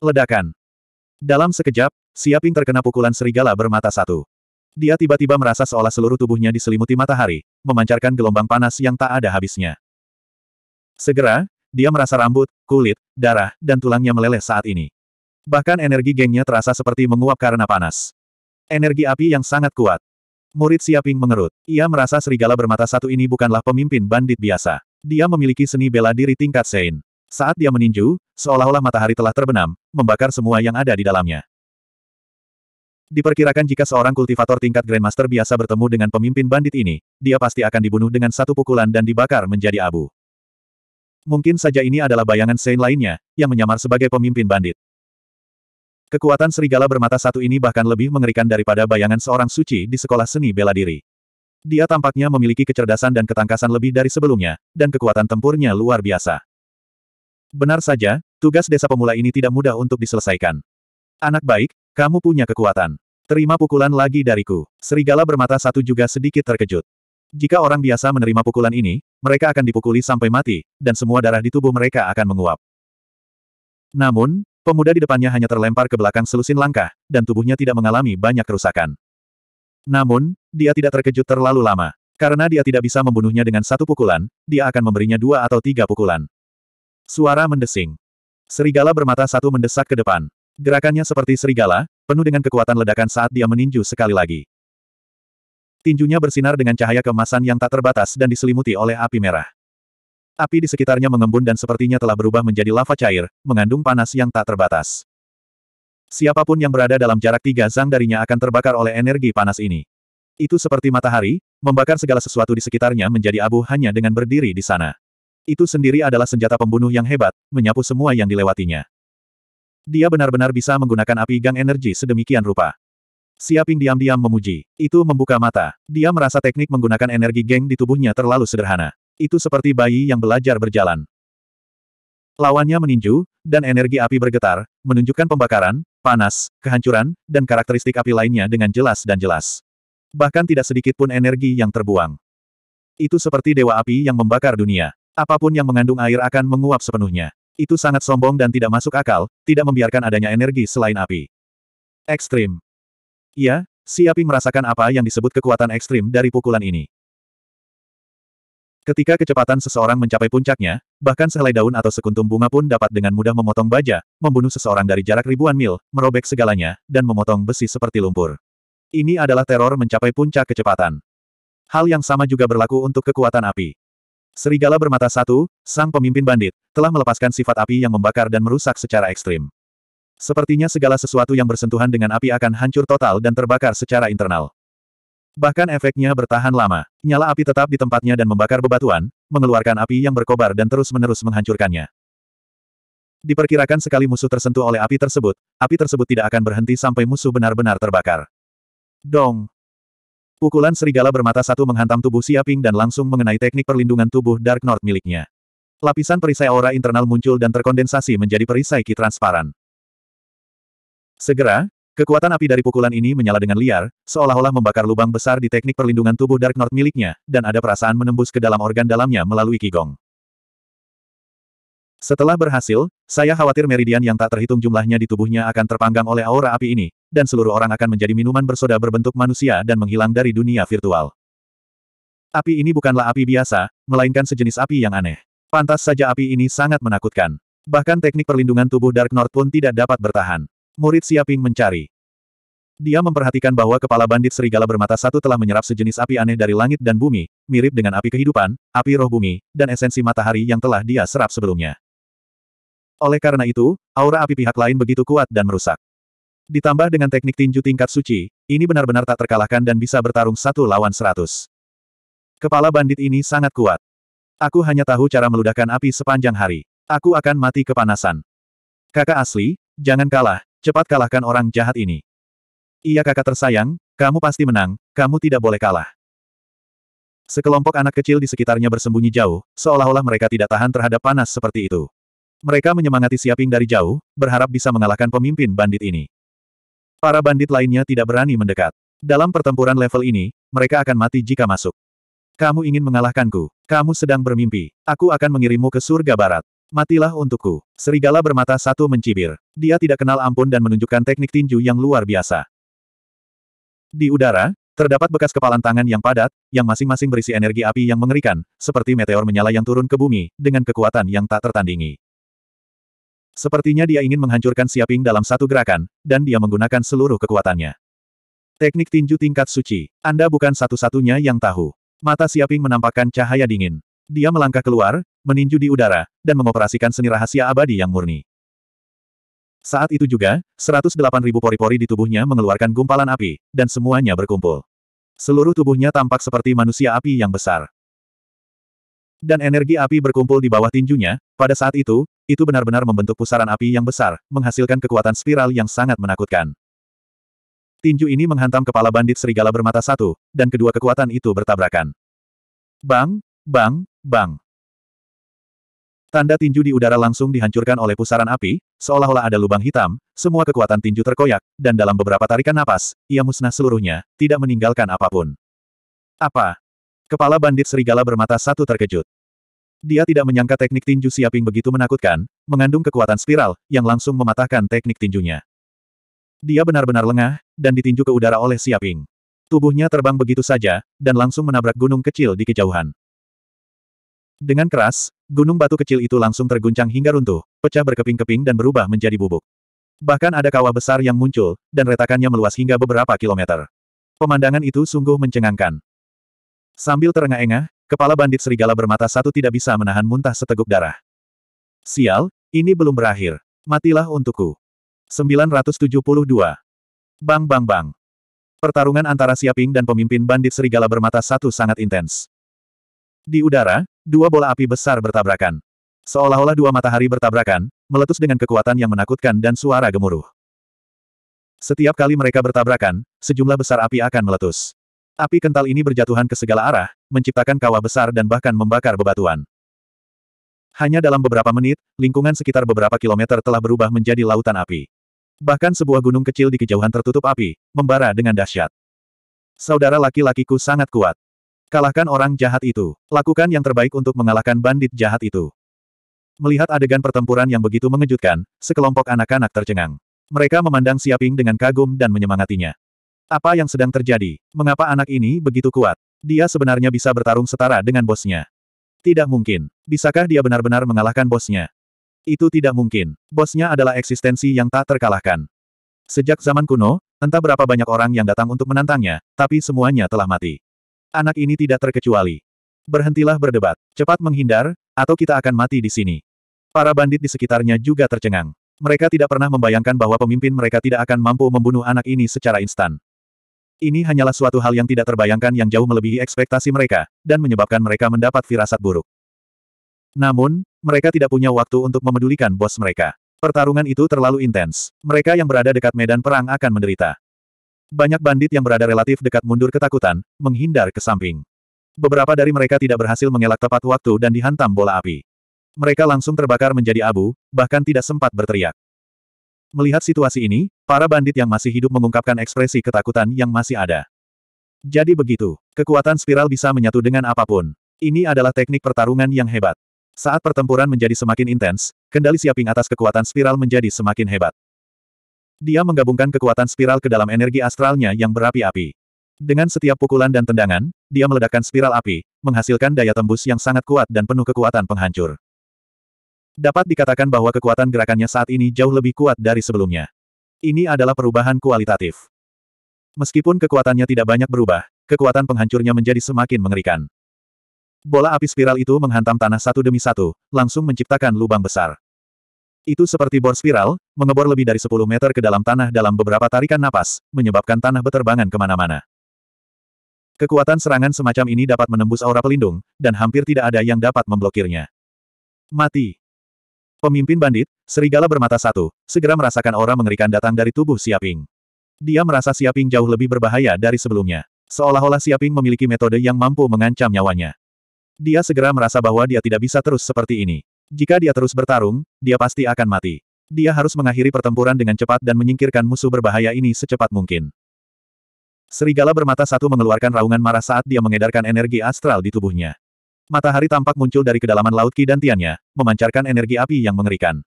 Ledakan. Dalam sekejap, Siaping terkena pukulan serigala bermata satu. Dia tiba-tiba merasa seolah seluruh tubuhnya diselimuti matahari, memancarkan gelombang panas yang tak ada habisnya. Segera, dia merasa rambut, kulit, darah, dan tulangnya meleleh saat ini. Bahkan energi gengnya terasa seperti menguap karena panas. Energi api yang sangat kuat. Murid Siaping mengerut. Ia merasa serigala bermata satu ini bukanlah pemimpin bandit biasa. Dia memiliki seni bela diri tingkat Sein. Saat dia meninju, seolah-olah matahari telah terbenam, membakar semua yang ada di dalamnya. Diperkirakan jika seorang kultivator tingkat Grandmaster biasa bertemu dengan pemimpin bandit ini, dia pasti akan dibunuh dengan satu pukulan dan dibakar menjadi abu. Mungkin saja ini adalah bayangan Sein lainnya, yang menyamar sebagai pemimpin bandit. Kekuatan serigala bermata satu ini bahkan lebih mengerikan daripada bayangan seorang suci di sekolah seni bela diri. Dia tampaknya memiliki kecerdasan dan ketangkasan lebih dari sebelumnya, dan kekuatan tempurnya luar biasa. Benar saja, tugas desa pemula ini tidak mudah untuk diselesaikan. Anak baik, kamu punya kekuatan. Terima pukulan lagi dariku. Serigala bermata satu juga sedikit terkejut. Jika orang biasa menerima pukulan ini, mereka akan dipukuli sampai mati, dan semua darah di tubuh mereka akan menguap. Namun, pemuda di depannya hanya terlempar ke belakang selusin langkah, dan tubuhnya tidak mengalami banyak kerusakan. Namun, dia tidak terkejut terlalu lama. Karena dia tidak bisa membunuhnya dengan satu pukulan, dia akan memberinya dua atau tiga pukulan. Suara mendesing. Serigala bermata satu mendesak ke depan. Gerakannya seperti serigala, penuh dengan kekuatan ledakan saat dia meninju sekali lagi. Tinjunya bersinar dengan cahaya kemasan yang tak terbatas dan diselimuti oleh api merah. Api di sekitarnya mengembun dan sepertinya telah berubah menjadi lava cair, mengandung panas yang tak terbatas. Siapapun yang berada dalam jarak tiga zang darinya akan terbakar oleh energi panas ini. Itu seperti matahari, membakar segala sesuatu di sekitarnya menjadi abu hanya dengan berdiri di sana. Itu sendiri adalah senjata pembunuh yang hebat, menyapu semua yang dilewatinya. Dia benar-benar bisa menggunakan api gang energi sedemikian rupa. Siaping diam-diam memuji. Itu membuka mata. Dia merasa teknik menggunakan energi geng di tubuhnya terlalu sederhana. Itu seperti bayi yang belajar berjalan. Lawannya meninju, dan energi api bergetar, menunjukkan pembakaran, panas, kehancuran, dan karakteristik api lainnya dengan jelas dan jelas. Bahkan tidak sedikit pun energi yang terbuang. Itu seperti dewa api yang membakar dunia. Apapun yang mengandung air akan menguap sepenuhnya. Itu sangat sombong dan tidak masuk akal, tidak membiarkan adanya energi selain api. Ekstrim. Ya, si api merasakan apa yang disebut kekuatan ekstrim dari pukulan ini. Ketika kecepatan seseorang mencapai puncaknya, bahkan sehelai daun atau sekuntum bunga pun dapat dengan mudah memotong baja, membunuh seseorang dari jarak ribuan mil, merobek segalanya, dan memotong besi seperti lumpur. Ini adalah teror mencapai puncak kecepatan. Hal yang sama juga berlaku untuk kekuatan api. Serigala bermata satu, sang pemimpin bandit, telah melepaskan sifat api yang membakar dan merusak secara ekstrim. Sepertinya segala sesuatu yang bersentuhan dengan api akan hancur total dan terbakar secara internal. Bahkan efeknya bertahan lama. Nyala api tetap di tempatnya dan membakar bebatuan, mengeluarkan api yang berkobar dan terus-menerus menghancurkannya. Diperkirakan sekali musuh tersentuh oleh api tersebut, api tersebut tidak akan berhenti sampai musuh benar-benar terbakar. Dong! Pukulan serigala bermata satu menghantam tubuh Siaping dan langsung mengenai teknik perlindungan tubuh Dark North miliknya. Lapisan perisai aura internal muncul dan terkondensasi menjadi perisai ki transparan. Segera, kekuatan api dari pukulan ini menyala dengan liar, seolah-olah membakar lubang besar di teknik perlindungan tubuh Dark North miliknya, dan ada perasaan menembus ke dalam organ dalamnya melalui Qigong. Setelah berhasil, saya khawatir meridian yang tak terhitung jumlahnya di tubuhnya akan terpanggang oleh aura api ini, dan seluruh orang akan menjadi minuman bersoda berbentuk manusia dan menghilang dari dunia virtual. Api ini bukanlah api biasa, melainkan sejenis api yang aneh. Pantas saja api ini sangat menakutkan. Bahkan teknik perlindungan tubuh Dark North pun tidak dapat bertahan. Murid Siaping mencari. Dia memperhatikan bahwa kepala bandit serigala bermata satu telah menyerap sejenis api aneh dari langit dan bumi, mirip dengan api kehidupan, api roh bumi, dan esensi matahari yang telah dia serap sebelumnya. Oleh karena itu, aura api pihak lain begitu kuat dan merusak. Ditambah dengan teknik tinju tingkat suci, ini benar-benar tak terkalahkan dan bisa bertarung satu lawan seratus. Kepala bandit ini sangat kuat. Aku hanya tahu cara meludahkan api sepanjang hari. Aku akan mati kepanasan. Kakak asli, jangan kalah, cepat kalahkan orang jahat ini. Iya kakak tersayang, kamu pasti menang, kamu tidak boleh kalah. Sekelompok anak kecil di sekitarnya bersembunyi jauh, seolah-olah mereka tidak tahan terhadap panas seperti itu. Mereka menyemangati Siaping dari jauh, berharap bisa mengalahkan pemimpin bandit ini. Para bandit lainnya tidak berani mendekat. Dalam pertempuran level ini, mereka akan mati jika masuk. Kamu ingin mengalahkanku. Kamu sedang bermimpi. Aku akan mengirimmu ke surga barat. Matilah untukku. Serigala bermata satu mencibir. Dia tidak kenal ampun dan menunjukkan teknik tinju yang luar biasa. Di udara, Terdapat bekas kepalan tangan yang padat, yang masing-masing berisi energi api yang mengerikan, seperti meteor menyala yang turun ke bumi, dengan kekuatan yang tak tertandingi. Sepertinya dia ingin menghancurkan Siaping dalam satu gerakan, dan dia menggunakan seluruh kekuatannya. Teknik tinju tingkat suci. Anda bukan satu-satunya yang tahu. Mata Siaping menampakkan cahaya dingin. Dia melangkah keluar, meninju di udara, dan mengoperasikan seni rahasia abadi yang murni. Saat itu juga, 108.000 pori-pori di tubuhnya mengeluarkan gumpalan api, dan semuanya berkumpul. Seluruh tubuhnya tampak seperti manusia api yang besar. Dan energi api berkumpul di bawah tinjunya, pada saat itu, itu benar-benar membentuk pusaran api yang besar, menghasilkan kekuatan spiral yang sangat menakutkan. Tinju ini menghantam kepala bandit serigala bermata satu, dan kedua kekuatan itu bertabrakan. Bang, bang, bang. Tanda tinju di udara langsung dihancurkan oleh pusaran api, seolah-olah ada lubang hitam, semua kekuatan tinju terkoyak, dan dalam beberapa tarikan napas, ia musnah seluruhnya, tidak meninggalkan apapun. Apa? Kepala bandit serigala bermata satu terkejut. Dia tidak menyangka teknik tinju Siaping begitu menakutkan, mengandung kekuatan spiral, yang langsung mematahkan teknik tinjunya. Dia benar-benar lengah, dan ditinju ke udara oleh Siaping. Tubuhnya terbang begitu saja, dan langsung menabrak gunung kecil di kejauhan. Dengan keras, gunung batu kecil itu langsung terguncang hingga runtuh, pecah berkeping-keping dan berubah menjadi bubuk. Bahkan ada kawah besar yang muncul, dan retakannya meluas hingga beberapa kilometer. Pemandangan itu sungguh mencengangkan. Sambil terengah-engah, Kepala bandit serigala bermata satu tidak bisa menahan muntah seteguk darah. Sial, ini belum berakhir. Matilah untukku. 972. Bang bang bang. Pertarungan antara Siaping dan pemimpin bandit serigala bermata satu sangat intens. Di udara, dua bola api besar bertabrakan. Seolah-olah dua matahari bertabrakan, meletus dengan kekuatan yang menakutkan dan suara gemuruh. Setiap kali mereka bertabrakan, sejumlah besar api akan meletus. Api kental ini berjatuhan ke segala arah, menciptakan kawah besar dan bahkan membakar bebatuan. Hanya dalam beberapa menit, lingkungan sekitar beberapa kilometer telah berubah menjadi lautan api. Bahkan sebuah gunung kecil di kejauhan tertutup api, membara dengan dahsyat. Saudara laki-lakiku sangat kuat. Kalahkan orang jahat itu. Lakukan yang terbaik untuk mengalahkan bandit jahat itu. Melihat adegan pertempuran yang begitu mengejutkan, sekelompok anak-anak tercengang. Mereka memandang Siaping dengan kagum dan menyemangatinya. Apa yang sedang terjadi? Mengapa anak ini begitu kuat? Dia sebenarnya bisa bertarung setara dengan bosnya. Tidak mungkin. Bisakah dia benar-benar mengalahkan bosnya? Itu tidak mungkin. Bosnya adalah eksistensi yang tak terkalahkan. Sejak zaman kuno, entah berapa banyak orang yang datang untuk menantangnya, tapi semuanya telah mati. Anak ini tidak terkecuali. Berhentilah berdebat. Cepat menghindar, atau kita akan mati di sini. Para bandit di sekitarnya juga tercengang. Mereka tidak pernah membayangkan bahwa pemimpin mereka tidak akan mampu membunuh anak ini secara instan. Ini hanyalah suatu hal yang tidak terbayangkan yang jauh melebihi ekspektasi mereka, dan menyebabkan mereka mendapat firasat buruk. Namun, mereka tidak punya waktu untuk memedulikan bos mereka. Pertarungan itu terlalu intens. Mereka yang berada dekat medan perang akan menderita. Banyak bandit yang berada relatif dekat mundur ketakutan, menghindar ke samping. Beberapa dari mereka tidak berhasil mengelak tepat waktu dan dihantam bola api. Mereka langsung terbakar menjadi abu, bahkan tidak sempat berteriak. Melihat situasi ini, para bandit yang masih hidup mengungkapkan ekspresi ketakutan yang masih ada. Jadi begitu, kekuatan spiral bisa menyatu dengan apapun. Ini adalah teknik pertarungan yang hebat. Saat pertempuran menjadi semakin intens, kendali siaping atas kekuatan spiral menjadi semakin hebat. Dia menggabungkan kekuatan spiral ke dalam energi astralnya yang berapi-api. Dengan setiap pukulan dan tendangan, dia meledakkan spiral api, menghasilkan daya tembus yang sangat kuat dan penuh kekuatan penghancur. Dapat dikatakan bahwa kekuatan gerakannya saat ini jauh lebih kuat dari sebelumnya. Ini adalah perubahan kualitatif. Meskipun kekuatannya tidak banyak berubah, kekuatan penghancurnya menjadi semakin mengerikan. Bola api spiral itu menghantam tanah satu demi satu, langsung menciptakan lubang besar. Itu seperti bor spiral, mengebor lebih dari 10 meter ke dalam tanah dalam beberapa tarikan napas, menyebabkan tanah beterbangan kemana-mana. Kekuatan serangan semacam ini dapat menembus aura pelindung, dan hampir tidak ada yang dapat memblokirnya. Mati. Pemimpin bandit, serigala bermata satu, segera merasakan aura mengerikan datang dari tubuh Siaping. Dia merasa Siaping jauh lebih berbahaya dari sebelumnya. Seolah-olah Siaping memiliki metode yang mampu mengancam nyawanya. Dia segera merasa bahwa dia tidak bisa terus seperti ini. Jika dia terus bertarung, dia pasti akan mati. Dia harus mengakhiri pertempuran dengan cepat dan menyingkirkan musuh berbahaya ini secepat mungkin. Serigala bermata satu mengeluarkan raungan marah saat dia mengedarkan energi astral di tubuhnya matahari tampak muncul dari kedalaman laut Ki dan Tiannya, memancarkan energi api yang mengerikan.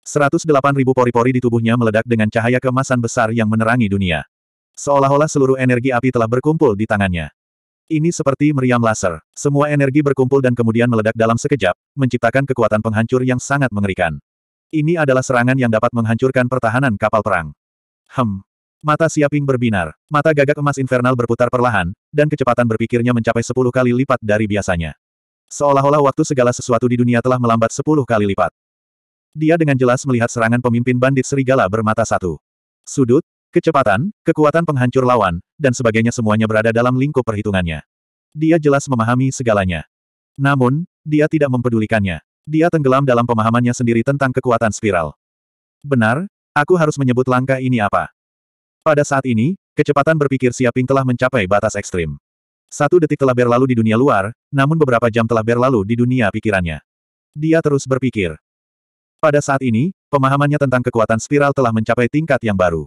Seratus delapan ribu pori-pori di tubuhnya meledak dengan cahaya kemasan besar yang menerangi dunia. Seolah-olah seluruh energi api telah berkumpul di tangannya. Ini seperti meriam laser. Semua energi berkumpul dan kemudian meledak dalam sekejap, menciptakan kekuatan penghancur yang sangat mengerikan. Ini adalah serangan yang dapat menghancurkan pertahanan kapal perang. Hem, Mata Siaping berbinar, mata gagak emas infernal berputar perlahan, dan kecepatan berpikirnya mencapai sepuluh kali lipat dari biasanya. Seolah-olah waktu segala sesuatu di dunia telah melambat sepuluh kali lipat. Dia dengan jelas melihat serangan pemimpin bandit serigala bermata satu. Sudut, kecepatan, kekuatan penghancur lawan, dan sebagainya semuanya berada dalam lingkup perhitungannya. Dia jelas memahami segalanya. Namun, dia tidak mempedulikannya. Dia tenggelam dalam pemahamannya sendiri tentang kekuatan spiral. Benar, aku harus menyebut langkah ini apa. Pada saat ini, kecepatan berpikir Siaping telah mencapai batas ekstrim. Satu detik telah berlalu di dunia luar, namun beberapa jam telah berlalu di dunia pikirannya. Dia terus berpikir. Pada saat ini, pemahamannya tentang kekuatan spiral telah mencapai tingkat yang baru.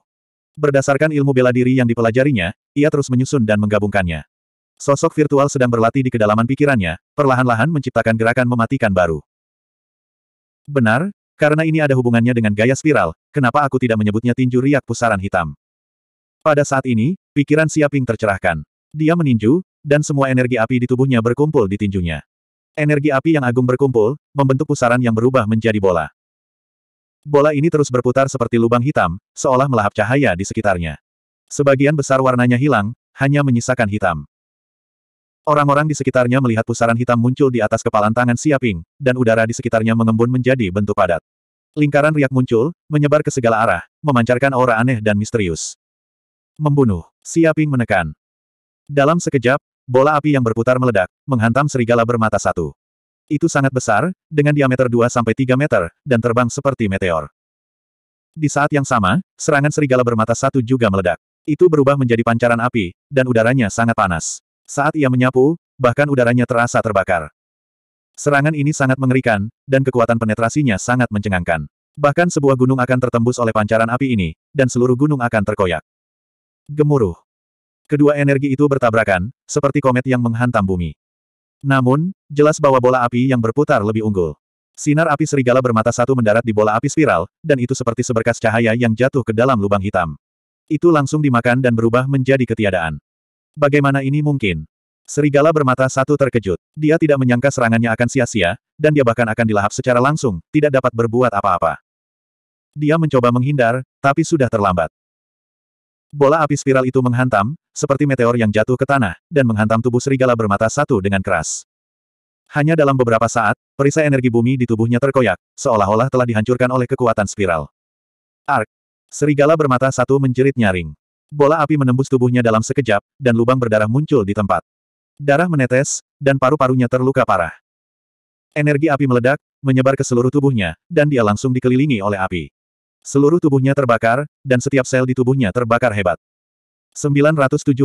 Berdasarkan ilmu bela diri yang dipelajarinya, ia terus menyusun dan menggabungkannya. Sosok virtual sedang berlatih di kedalaman pikirannya, perlahan-lahan menciptakan gerakan mematikan baru. Benar, karena ini ada hubungannya dengan gaya spiral, kenapa aku tidak menyebutnya tinju riak pusaran hitam. Pada saat ini, pikiran Siaping tercerahkan. Dia meninju, dan semua energi api di tubuhnya berkumpul di tinjunya. Energi api yang agung berkumpul, membentuk pusaran yang berubah menjadi bola. Bola ini terus berputar seperti lubang hitam, seolah melahap cahaya di sekitarnya. Sebagian besar warnanya hilang, hanya menyisakan hitam. Orang-orang di sekitarnya melihat pusaran hitam muncul di atas kepalan tangan Siaping, dan udara di sekitarnya mengembun menjadi bentuk padat. Lingkaran riak muncul, menyebar ke segala arah, memancarkan aura aneh dan misterius. Membunuh. Siaping menekan. Dalam sekejap, bola api yang berputar meledak, menghantam serigala bermata satu. Itu sangat besar, dengan diameter 2-3 meter, dan terbang seperti meteor. Di saat yang sama, serangan serigala bermata satu juga meledak. Itu berubah menjadi pancaran api, dan udaranya sangat panas. Saat ia menyapu, bahkan udaranya terasa terbakar. Serangan ini sangat mengerikan, dan kekuatan penetrasinya sangat mencengangkan. Bahkan sebuah gunung akan tertembus oleh pancaran api ini, dan seluruh gunung akan terkoyak. Gemuruh. Kedua energi itu bertabrakan, seperti komet yang menghantam bumi. Namun, jelas bahwa bola api yang berputar lebih unggul. Sinar api serigala bermata satu mendarat di bola api spiral, dan itu seperti seberkas cahaya yang jatuh ke dalam lubang hitam. Itu langsung dimakan dan berubah menjadi ketiadaan. Bagaimana ini mungkin? Serigala bermata satu terkejut. Dia tidak menyangka serangannya akan sia-sia, dan dia bahkan akan dilahap secara langsung, tidak dapat berbuat apa-apa. Dia mencoba menghindar, tapi sudah terlambat. Bola api spiral itu menghantam, seperti meteor yang jatuh ke tanah, dan menghantam tubuh serigala bermata satu dengan keras. Hanya dalam beberapa saat, perisai energi bumi di tubuhnya terkoyak, seolah-olah telah dihancurkan oleh kekuatan spiral. Ark! Serigala bermata satu menjerit nyaring. Bola api menembus tubuhnya dalam sekejap, dan lubang berdarah muncul di tempat. Darah menetes, dan paru-parunya terluka parah. Energi api meledak, menyebar ke seluruh tubuhnya, dan dia langsung dikelilingi oleh api. Seluruh tubuhnya terbakar, dan setiap sel di tubuhnya terbakar hebat. 973.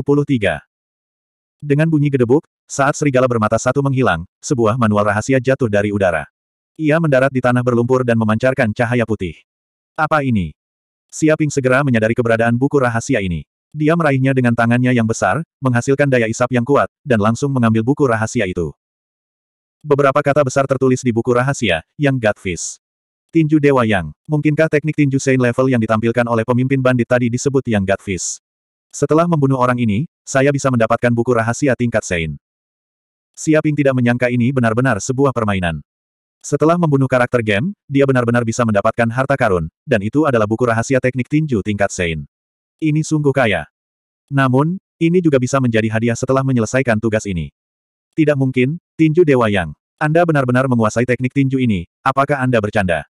Dengan bunyi gedebuk, saat serigala bermata satu menghilang, sebuah manual rahasia jatuh dari udara. Ia mendarat di tanah berlumpur dan memancarkan cahaya putih. Apa ini? Siaping segera menyadari keberadaan buku rahasia ini. Dia meraihnya dengan tangannya yang besar, menghasilkan daya isap yang kuat, dan langsung mengambil buku rahasia itu. Beberapa kata besar tertulis di buku rahasia, yang Godfish. Tinju Dewa Yang. Mungkinkah teknik tinju Sein level yang ditampilkan oleh pemimpin bandit tadi disebut Yang Godfish? Setelah membunuh orang ini, saya bisa mendapatkan buku rahasia tingkat Sein. Siaping tidak menyangka ini benar-benar sebuah permainan. Setelah membunuh karakter game, dia benar-benar bisa mendapatkan harta karun, dan itu adalah buku rahasia teknik tinju tingkat Sein. Ini sungguh kaya. Namun, ini juga bisa menjadi hadiah setelah menyelesaikan tugas ini. Tidak mungkin, tinju Dewa Yang. Anda benar-benar menguasai teknik tinju ini, apakah Anda bercanda?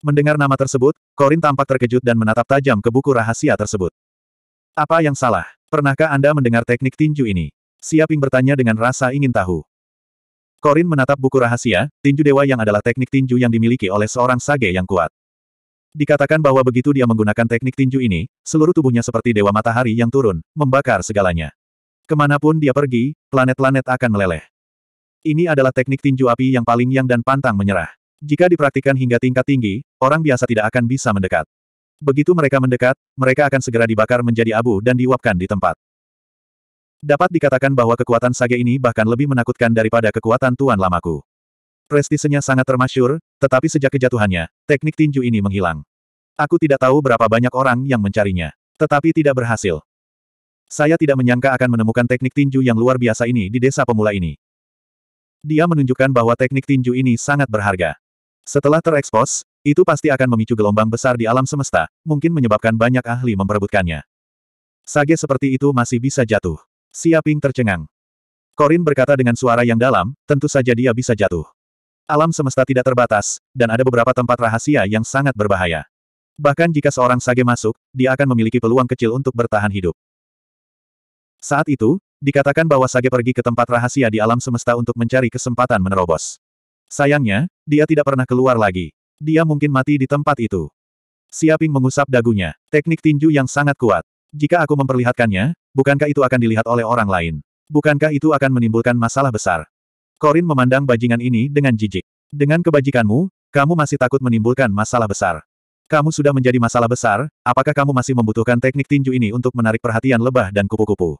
Mendengar nama tersebut, Korin tampak terkejut dan menatap tajam ke buku rahasia tersebut. Apa yang salah? Pernahkah Anda mendengar teknik tinju ini? Siaping bertanya dengan rasa ingin tahu. Korin menatap buku rahasia, tinju dewa yang adalah teknik tinju yang dimiliki oleh seorang sage yang kuat. Dikatakan bahwa begitu dia menggunakan teknik tinju ini, seluruh tubuhnya seperti dewa matahari yang turun, membakar segalanya. Kemanapun dia pergi, planet-planet akan meleleh. Ini adalah teknik tinju api yang paling yang dan pantang menyerah. Jika dipraktikkan hingga tingkat tinggi, orang biasa tidak akan bisa mendekat. Begitu mereka mendekat, mereka akan segera dibakar menjadi abu dan diuapkan di tempat. Dapat dikatakan bahwa kekuatan Sage ini bahkan lebih menakutkan daripada kekuatan Tuan Lamaku. Prestisenya sangat termasyur, tetapi sejak kejatuhannya, teknik tinju ini menghilang. Aku tidak tahu berapa banyak orang yang mencarinya, tetapi tidak berhasil. Saya tidak menyangka akan menemukan teknik tinju yang luar biasa ini di desa pemula ini. Dia menunjukkan bahwa teknik tinju ini sangat berharga. Setelah terekspos, itu pasti akan memicu gelombang besar di alam semesta, mungkin menyebabkan banyak ahli memperebutkannya. Sage seperti itu masih bisa jatuh. Siaping tercengang. Korin berkata dengan suara yang dalam, tentu saja dia bisa jatuh. Alam semesta tidak terbatas, dan ada beberapa tempat rahasia yang sangat berbahaya. Bahkan jika seorang sage masuk, dia akan memiliki peluang kecil untuk bertahan hidup. Saat itu, dikatakan bahwa sage pergi ke tempat rahasia di alam semesta untuk mencari kesempatan menerobos. Sayangnya, dia tidak pernah keluar lagi. Dia mungkin mati di tempat itu. Siaping mengusap dagunya. Teknik tinju yang sangat kuat. Jika aku memperlihatkannya, bukankah itu akan dilihat oleh orang lain? Bukankah itu akan menimbulkan masalah besar? Korin memandang bajingan ini dengan jijik. Dengan kebajikanmu, kamu masih takut menimbulkan masalah besar. Kamu sudah menjadi masalah besar, apakah kamu masih membutuhkan teknik tinju ini untuk menarik perhatian lebah dan kupu-kupu?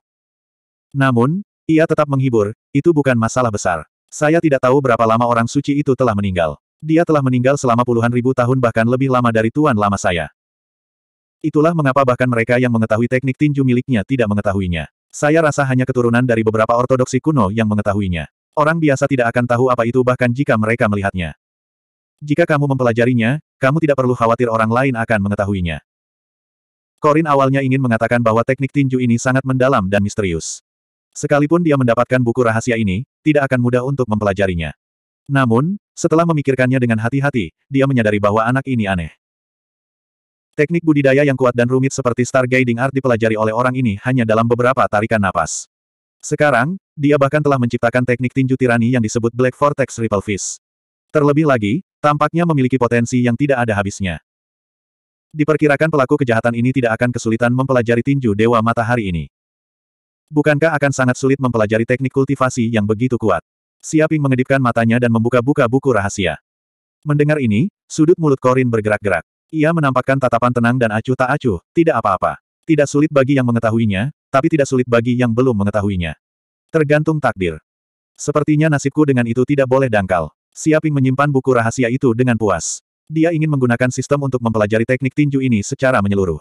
Namun, ia tetap menghibur, itu bukan masalah besar. Saya tidak tahu berapa lama orang suci itu telah meninggal. Dia telah meninggal selama puluhan ribu tahun bahkan lebih lama dari tuan lama saya. Itulah mengapa bahkan mereka yang mengetahui teknik tinju miliknya tidak mengetahuinya. Saya rasa hanya keturunan dari beberapa ortodoksi kuno yang mengetahuinya. Orang biasa tidak akan tahu apa itu bahkan jika mereka melihatnya. Jika kamu mempelajarinya, kamu tidak perlu khawatir orang lain akan mengetahuinya. Korin awalnya ingin mengatakan bahwa teknik tinju ini sangat mendalam dan misterius. Sekalipun dia mendapatkan buku rahasia ini, tidak akan mudah untuk mempelajarinya. Namun, setelah memikirkannya dengan hati-hati, dia menyadari bahwa anak ini aneh. Teknik budidaya yang kuat dan rumit seperti stargazing art dipelajari oleh orang ini hanya dalam beberapa tarikan napas. Sekarang, dia bahkan telah menciptakan teknik tinju tirani yang disebut Black Vortex Ripple Fish. Terlebih lagi, tampaknya memiliki potensi yang tidak ada habisnya. Diperkirakan pelaku kejahatan ini tidak akan kesulitan mempelajari tinju Dewa Matahari ini. Bukankah akan sangat sulit mempelajari teknik kultivasi yang begitu kuat? Siaping mengedipkan matanya dan membuka-buka buku rahasia. Mendengar ini, sudut mulut Korin bergerak-gerak. Ia menampakkan tatapan tenang dan acuh tak acuh, tidak apa-apa. Tidak sulit bagi yang mengetahuinya, tapi tidak sulit bagi yang belum mengetahuinya. Tergantung takdir. Sepertinya nasibku dengan itu tidak boleh dangkal. Siaping menyimpan buku rahasia itu dengan puas. Dia ingin menggunakan sistem untuk mempelajari teknik tinju ini secara menyeluruh.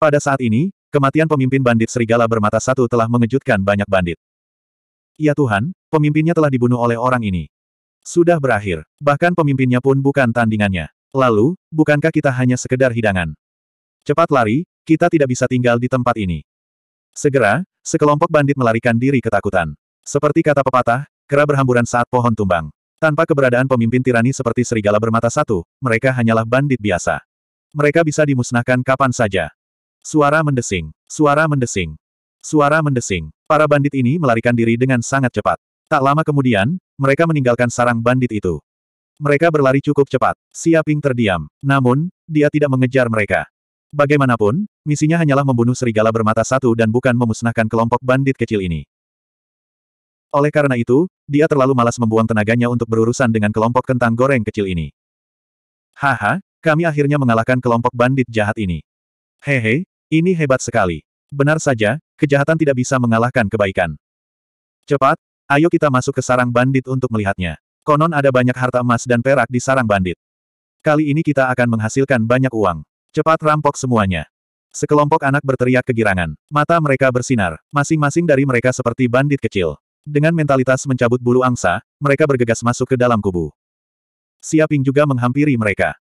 Pada saat ini, Kematian pemimpin bandit serigala bermata satu telah mengejutkan banyak bandit. Ya Tuhan, pemimpinnya telah dibunuh oleh orang ini. Sudah berakhir, bahkan pemimpinnya pun bukan tandingannya. Lalu, bukankah kita hanya sekedar hidangan? Cepat lari, kita tidak bisa tinggal di tempat ini. Segera, sekelompok bandit melarikan diri ketakutan. Seperti kata pepatah, kera berhamburan saat pohon tumbang. Tanpa keberadaan pemimpin tirani seperti serigala bermata satu, mereka hanyalah bandit biasa. Mereka bisa dimusnahkan kapan saja. Suara mendesing. Suara mendesing. Suara mendesing. Para bandit ini melarikan diri dengan sangat cepat. Tak lama kemudian, mereka meninggalkan sarang bandit itu. Mereka berlari cukup cepat. Siaping terdiam. Namun, dia tidak mengejar mereka. Bagaimanapun, misinya hanyalah membunuh serigala bermata satu dan bukan memusnahkan kelompok bandit kecil ini. Oleh karena itu, dia terlalu malas membuang tenaganya untuk berurusan dengan kelompok kentang goreng kecil ini. Haha, kami akhirnya mengalahkan kelompok bandit jahat ini. Hehe, ini hebat sekali. Benar saja, kejahatan tidak bisa mengalahkan kebaikan. Cepat, ayo kita masuk ke sarang bandit untuk melihatnya. Konon ada banyak harta emas dan perak di sarang bandit. Kali ini kita akan menghasilkan banyak uang. Cepat rampok semuanya. Sekelompok anak berteriak kegirangan. Mata mereka bersinar, masing-masing dari mereka seperti bandit kecil. Dengan mentalitas mencabut bulu angsa, mereka bergegas masuk ke dalam kubu. Siaping juga menghampiri mereka.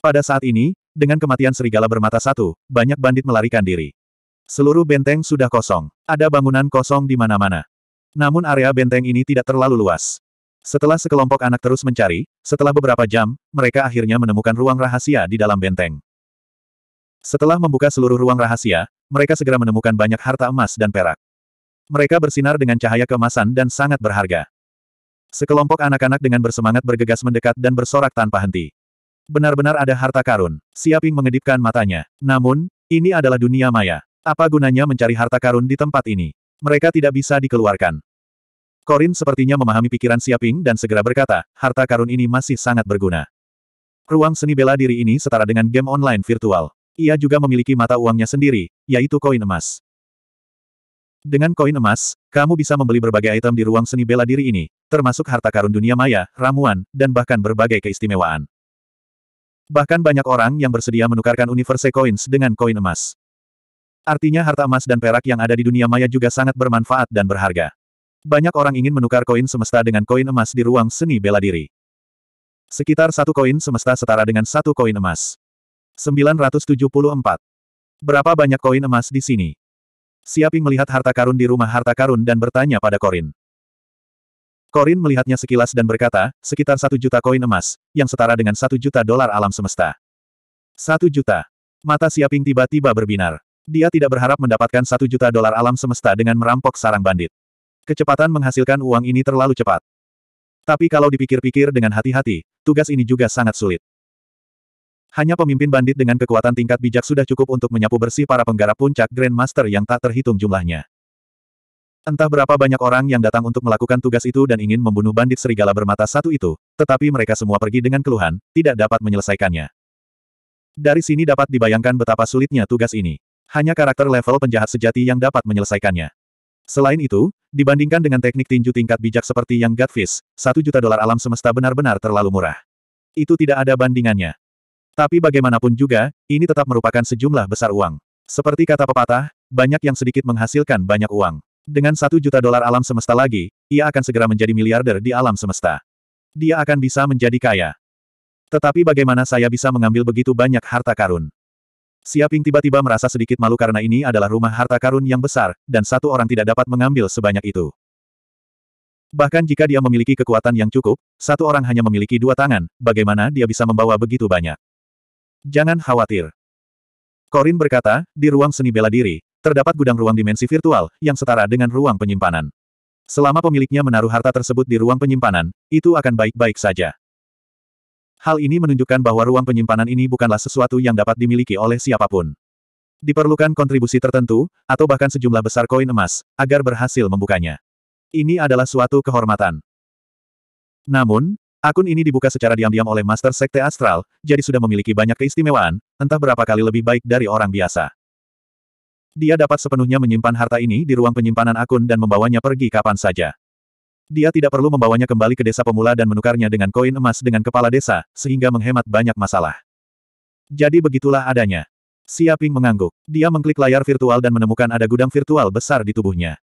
Pada saat ini, dengan kematian serigala bermata satu, banyak bandit melarikan diri. Seluruh benteng sudah kosong. Ada bangunan kosong di mana-mana. Namun area benteng ini tidak terlalu luas. Setelah sekelompok anak terus mencari, setelah beberapa jam, mereka akhirnya menemukan ruang rahasia di dalam benteng. Setelah membuka seluruh ruang rahasia, mereka segera menemukan banyak harta emas dan perak. Mereka bersinar dengan cahaya keemasan dan sangat berharga. Sekelompok anak-anak dengan bersemangat bergegas mendekat dan bersorak tanpa henti. Benar-benar ada harta karun. Siaping mengedipkan matanya. Namun, ini adalah dunia maya. Apa gunanya mencari harta karun di tempat ini? Mereka tidak bisa dikeluarkan. Korin sepertinya memahami pikiran Siaping dan segera berkata, harta karun ini masih sangat berguna. Ruang seni bela diri ini setara dengan game online virtual. Ia juga memiliki mata uangnya sendiri, yaitu koin emas. Dengan koin emas, kamu bisa membeli berbagai item di ruang seni bela diri ini, termasuk harta karun dunia maya, ramuan, dan bahkan berbagai keistimewaan. Bahkan banyak orang yang bersedia menukarkan Universe Coins dengan koin emas. Artinya harta emas dan perak yang ada di dunia maya juga sangat bermanfaat dan berharga. Banyak orang ingin menukar koin semesta dengan koin emas di ruang seni bela diri. Sekitar satu koin semesta setara dengan satu koin emas. 974. Berapa banyak koin emas di sini? Siaping melihat harta karun di rumah harta karun dan bertanya pada Korin. Korin melihatnya sekilas dan berkata, sekitar satu juta koin emas, yang setara dengan satu juta dolar alam semesta. Satu juta. Mata Siaping tiba-tiba berbinar. Dia tidak berharap mendapatkan satu juta dolar alam semesta dengan merampok sarang bandit. Kecepatan menghasilkan uang ini terlalu cepat. Tapi kalau dipikir-pikir dengan hati-hati, tugas ini juga sangat sulit. Hanya pemimpin bandit dengan kekuatan tingkat bijak sudah cukup untuk menyapu bersih para penggarap puncak Grandmaster yang tak terhitung jumlahnya. Entah berapa banyak orang yang datang untuk melakukan tugas itu dan ingin membunuh bandit serigala bermata satu itu, tetapi mereka semua pergi dengan keluhan, tidak dapat menyelesaikannya. Dari sini dapat dibayangkan betapa sulitnya tugas ini. Hanya karakter level penjahat sejati yang dapat menyelesaikannya. Selain itu, dibandingkan dengan teknik tinju tingkat bijak seperti yang Godfish, satu juta dolar alam semesta benar-benar terlalu murah. Itu tidak ada bandingannya. Tapi bagaimanapun juga, ini tetap merupakan sejumlah besar uang. Seperti kata pepatah, banyak yang sedikit menghasilkan banyak uang. Dengan satu juta dolar alam semesta lagi, ia akan segera menjadi miliarder di alam semesta. Dia akan bisa menjadi kaya. Tetapi bagaimana saya bisa mengambil begitu banyak harta karun? Siaping tiba-tiba merasa sedikit malu karena ini adalah rumah harta karun yang besar, dan satu orang tidak dapat mengambil sebanyak itu. Bahkan jika dia memiliki kekuatan yang cukup, satu orang hanya memiliki dua tangan, bagaimana dia bisa membawa begitu banyak? Jangan khawatir. Corin berkata, di ruang seni bela diri, terdapat gudang ruang dimensi virtual, yang setara dengan ruang penyimpanan. Selama pemiliknya menaruh harta tersebut di ruang penyimpanan, itu akan baik-baik saja. Hal ini menunjukkan bahwa ruang penyimpanan ini bukanlah sesuatu yang dapat dimiliki oleh siapapun. Diperlukan kontribusi tertentu, atau bahkan sejumlah besar koin emas, agar berhasil membukanya. Ini adalah suatu kehormatan. Namun, akun ini dibuka secara diam-diam oleh Master Sekte Astral, jadi sudah memiliki banyak keistimewaan, entah berapa kali lebih baik dari orang biasa. Dia dapat sepenuhnya menyimpan harta ini di ruang penyimpanan akun dan membawanya pergi kapan saja. Dia tidak perlu membawanya kembali ke desa pemula dan menukarnya dengan koin emas dengan kepala desa, sehingga menghemat banyak masalah. Jadi begitulah adanya. Siaping mengangguk. Dia mengklik layar virtual dan menemukan ada gudang virtual besar di tubuhnya.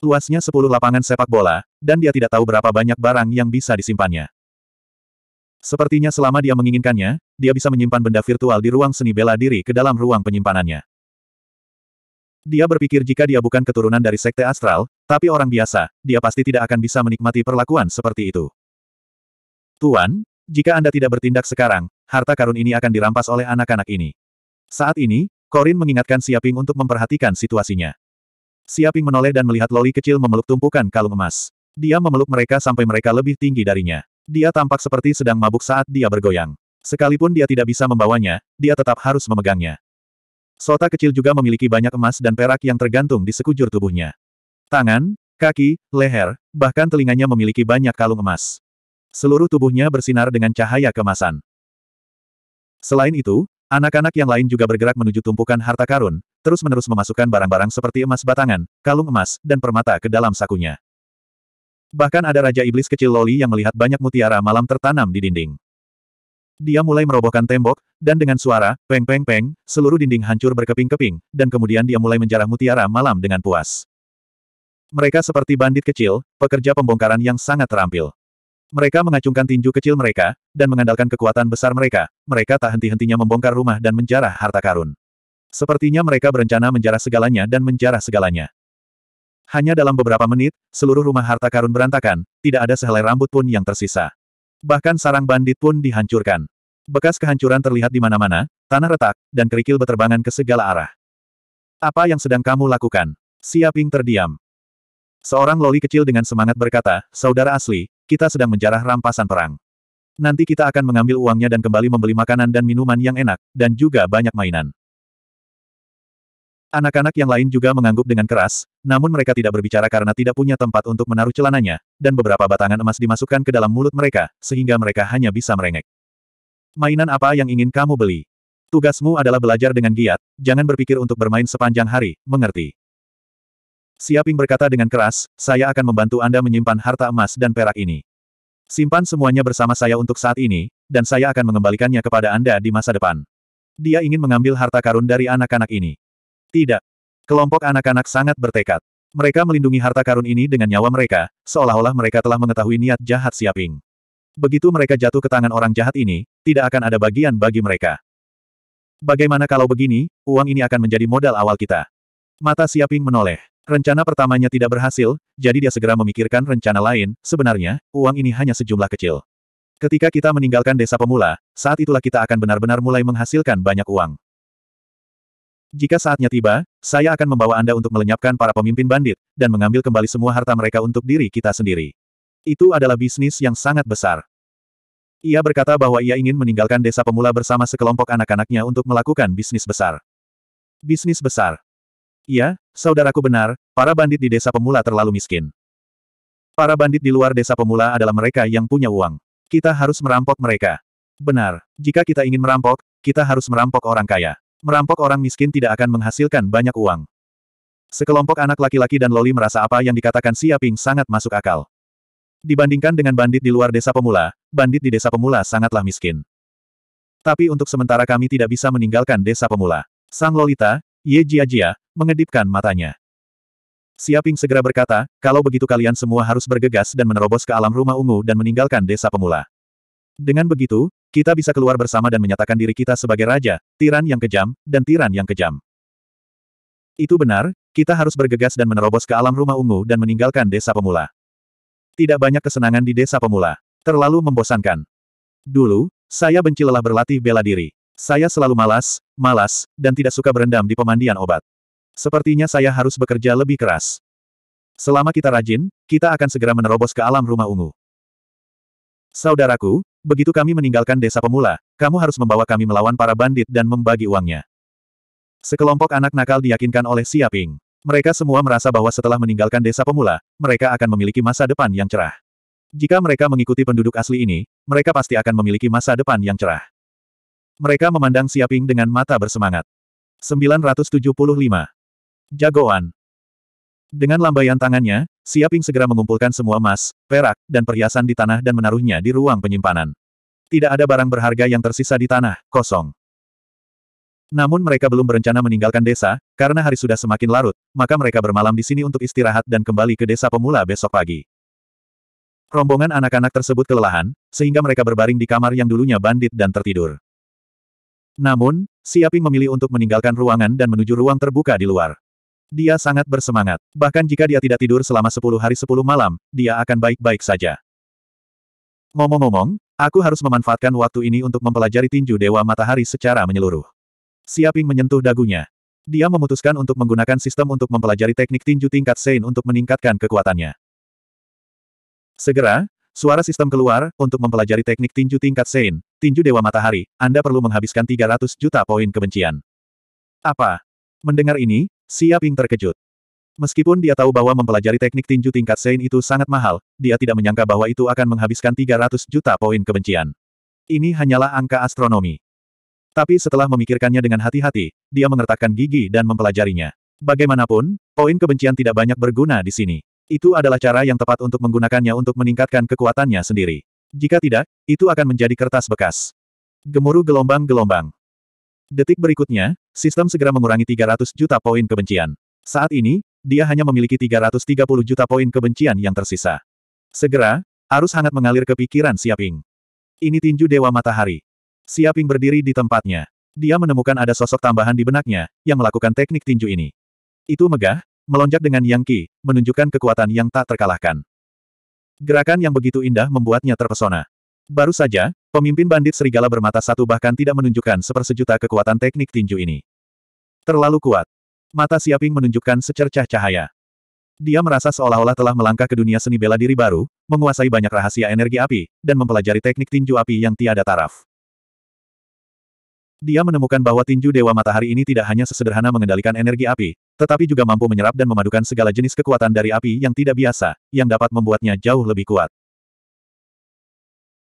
Luasnya 10 lapangan sepak bola, dan dia tidak tahu berapa banyak barang yang bisa disimpannya. Sepertinya selama dia menginginkannya, dia bisa menyimpan benda virtual di ruang seni bela diri ke dalam ruang penyimpanannya. Dia berpikir jika dia bukan keturunan dari sekte astral, tapi orang biasa, dia pasti tidak akan bisa menikmati perlakuan seperti itu. Tuan, jika Anda tidak bertindak sekarang, harta karun ini akan dirampas oleh anak-anak ini. Saat ini, Corin mengingatkan Siaping untuk memperhatikan situasinya. Siaping menoleh dan melihat Loli kecil memeluk tumpukan kalung emas. Dia memeluk mereka sampai mereka lebih tinggi darinya. Dia tampak seperti sedang mabuk saat dia bergoyang. Sekalipun dia tidak bisa membawanya, dia tetap harus memegangnya. Sota kecil juga memiliki banyak emas dan perak yang tergantung di sekujur tubuhnya. Tangan, kaki, leher, bahkan telinganya memiliki banyak kalung emas. Seluruh tubuhnya bersinar dengan cahaya kemasan. Selain itu, anak-anak yang lain juga bergerak menuju tumpukan harta karun, terus-menerus memasukkan barang-barang seperti emas batangan, kalung emas, dan permata ke dalam sakunya. Bahkan ada Raja Iblis kecil Loli yang melihat banyak mutiara malam tertanam di dinding. Dia mulai merobohkan tembok, dan dengan suara, peng-peng-peng, seluruh dinding hancur berkeping-keping, dan kemudian dia mulai menjarah mutiara malam dengan puas. Mereka seperti bandit kecil, pekerja pembongkaran yang sangat terampil. Mereka mengacungkan tinju kecil mereka, dan mengandalkan kekuatan besar mereka, mereka tak henti-hentinya membongkar rumah dan menjarah harta karun. Sepertinya mereka berencana menjarah segalanya dan menjarah segalanya. Hanya dalam beberapa menit, seluruh rumah harta karun berantakan, tidak ada sehelai rambut pun yang tersisa. Bahkan sarang bandit pun dihancurkan. Bekas kehancuran terlihat di mana-mana, tanah retak, dan kerikil berterbangan ke segala arah. Apa yang sedang kamu lakukan? Siaping terdiam. Seorang loli kecil dengan semangat berkata, Saudara asli, kita sedang menjarah rampasan perang. Nanti kita akan mengambil uangnya dan kembali membeli makanan dan minuman yang enak, dan juga banyak mainan. Anak-anak yang lain juga mengangguk dengan keras, namun mereka tidak berbicara karena tidak punya tempat untuk menaruh celananya, dan beberapa batangan emas dimasukkan ke dalam mulut mereka, sehingga mereka hanya bisa merengek. Mainan apa yang ingin kamu beli? Tugasmu adalah belajar dengan giat, jangan berpikir untuk bermain sepanjang hari, mengerti? Siaping berkata dengan keras, saya akan membantu Anda menyimpan harta emas dan perak ini. Simpan semuanya bersama saya untuk saat ini, dan saya akan mengembalikannya kepada Anda di masa depan. Dia ingin mengambil harta karun dari anak-anak ini. Tidak. Kelompok anak-anak sangat bertekad. Mereka melindungi harta karun ini dengan nyawa mereka, seolah-olah mereka telah mengetahui niat jahat Siaping. Begitu mereka jatuh ke tangan orang jahat ini, tidak akan ada bagian bagi mereka. Bagaimana kalau begini, uang ini akan menjadi modal awal kita. Mata Siaping menoleh. Rencana pertamanya tidak berhasil, jadi dia segera memikirkan rencana lain, sebenarnya, uang ini hanya sejumlah kecil. Ketika kita meninggalkan desa pemula, saat itulah kita akan benar-benar mulai menghasilkan banyak uang. Jika saatnya tiba, saya akan membawa Anda untuk melenyapkan para pemimpin bandit, dan mengambil kembali semua harta mereka untuk diri kita sendiri. Itu adalah bisnis yang sangat besar. Ia berkata bahwa ia ingin meninggalkan desa pemula bersama sekelompok anak-anaknya untuk melakukan bisnis besar. Bisnis besar. Iya, saudaraku benar, para bandit di desa pemula terlalu miskin. Para bandit di luar desa pemula adalah mereka yang punya uang. Kita harus merampok mereka. Benar, jika kita ingin merampok, kita harus merampok orang kaya. Merampok orang miskin tidak akan menghasilkan banyak uang. Sekelompok anak laki-laki dan Loli merasa apa yang dikatakan Siaping sangat masuk akal. Dibandingkan dengan bandit di luar desa pemula, bandit di desa pemula sangatlah miskin. Tapi untuk sementara kami tidak bisa meninggalkan desa pemula. Sang Lolita, Ye Jia Jia, mengedipkan matanya. Siaping segera berkata, kalau begitu kalian semua harus bergegas dan menerobos ke alam rumah ungu dan meninggalkan desa pemula. Dengan begitu, kita bisa keluar bersama dan menyatakan diri kita sebagai raja, tiran yang kejam, dan tiran yang kejam. Itu benar, kita harus bergegas dan menerobos ke alam rumah ungu dan meninggalkan desa pemula. Tidak banyak kesenangan di desa pemula. Terlalu membosankan. Dulu, saya benci lelah berlatih bela diri. Saya selalu malas, malas, dan tidak suka berendam di pemandian obat. Sepertinya saya harus bekerja lebih keras. Selama kita rajin, kita akan segera menerobos ke alam rumah ungu. Saudaraku, begitu kami meninggalkan desa pemula, kamu harus membawa kami melawan para bandit dan membagi uangnya. Sekelompok anak nakal diyakinkan oleh Siaping. Mereka semua merasa bahwa setelah meninggalkan desa pemula, mereka akan memiliki masa depan yang cerah. Jika mereka mengikuti penduduk asli ini, mereka pasti akan memiliki masa depan yang cerah. Mereka memandang Siaping dengan mata bersemangat. 975. Jagoan. Dengan lambaian tangannya, Siaping segera mengumpulkan semua emas, perak, dan perhiasan di tanah dan menaruhnya di ruang penyimpanan. Tidak ada barang berharga yang tersisa di tanah, kosong. Namun mereka belum berencana meninggalkan desa, karena hari sudah semakin larut, maka mereka bermalam di sini untuk istirahat dan kembali ke desa pemula besok pagi. Rombongan anak-anak tersebut kelelahan, sehingga mereka berbaring di kamar yang dulunya bandit dan tertidur. Namun, Siaping memilih untuk meninggalkan ruangan dan menuju ruang terbuka di luar. Dia sangat bersemangat. Bahkan jika dia tidak tidur selama 10 hari 10 malam, dia akan baik-baik saja. Ngomong-ngomong, aku harus memanfaatkan waktu ini untuk mempelajari tinju Dewa Matahari secara menyeluruh. Siaping menyentuh dagunya. Dia memutuskan untuk menggunakan sistem untuk mempelajari teknik tinju tingkat Sein untuk meningkatkan kekuatannya. Segera, suara sistem keluar, untuk mempelajari teknik tinju tingkat Sein, tinju Dewa Matahari, Anda perlu menghabiskan 300 juta poin kebencian. Apa? Mendengar ini, Siaping terkejut. Meskipun dia tahu bahwa mempelajari teknik tinju tingkat Sein itu sangat mahal, dia tidak menyangka bahwa itu akan menghabiskan 300 juta poin kebencian. Ini hanyalah angka astronomi. Tapi setelah memikirkannya dengan hati-hati, dia mengertakkan gigi dan mempelajarinya. Bagaimanapun, poin kebencian tidak banyak berguna di sini. Itu adalah cara yang tepat untuk menggunakannya untuk meningkatkan kekuatannya sendiri. Jika tidak, itu akan menjadi kertas bekas. Gemuruh gelombang-gelombang. Detik berikutnya, sistem segera mengurangi 300 juta poin kebencian. Saat ini, dia hanya memiliki 330 juta poin kebencian yang tersisa. Segera, arus hangat mengalir ke pikiran Siaping. Ini tinju Dewa Matahari. Siaping berdiri di tempatnya. Dia menemukan ada sosok tambahan di benaknya, yang melakukan teknik tinju ini. Itu megah, melonjak dengan Yang Qi, menunjukkan kekuatan yang tak terkalahkan. Gerakan yang begitu indah membuatnya terpesona. Baru saja, Pemimpin bandit serigala bermata satu bahkan tidak menunjukkan sepersejuta kekuatan teknik tinju ini. Terlalu kuat. Mata Siaping menunjukkan secercah cahaya. Dia merasa seolah-olah telah melangkah ke dunia seni bela diri baru, menguasai banyak rahasia energi api, dan mempelajari teknik tinju api yang tiada taraf. Dia menemukan bahwa tinju Dewa Matahari ini tidak hanya sesederhana mengendalikan energi api, tetapi juga mampu menyerap dan memadukan segala jenis kekuatan dari api yang tidak biasa, yang dapat membuatnya jauh lebih kuat.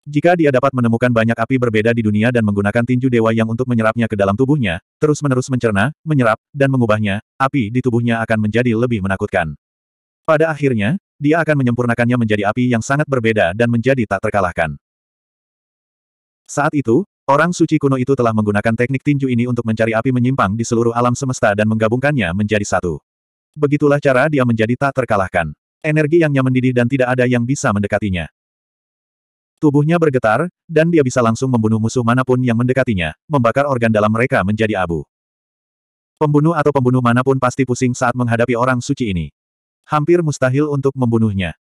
Jika dia dapat menemukan banyak api berbeda di dunia dan menggunakan tinju dewa yang untuk menyerapnya ke dalam tubuhnya, terus-menerus mencerna, menyerap, dan mengubahnya, api di tubuhnya akan menjadi lebih menakutkan. Pada akhirnya, dia akan menyempurnakannya menjadi api yang sangat berbeda dan menjadi tak terkalahkan. Saat itu, orang suci kuno itu telah menggunakan teknik tinju ini untuk mencari api menyimpang di seluruh alam semesta dan menggabungkannya menjadi satu. Begitulah cara dia menjadi tak terkalahkan. Energi yang nyaman didih dan tidak ada yang bisa mendekatinya. Tubuhnya bergetar, dan dia bisa langsung membunuh musuh manapun yang mendekatinya, membakar organ dalam mereka menjadi abu. Pembunuh atau pembunuh manapun pasti pusing saat menghadapi orang suci ini. Hampir mustahil untuk membunuhnya.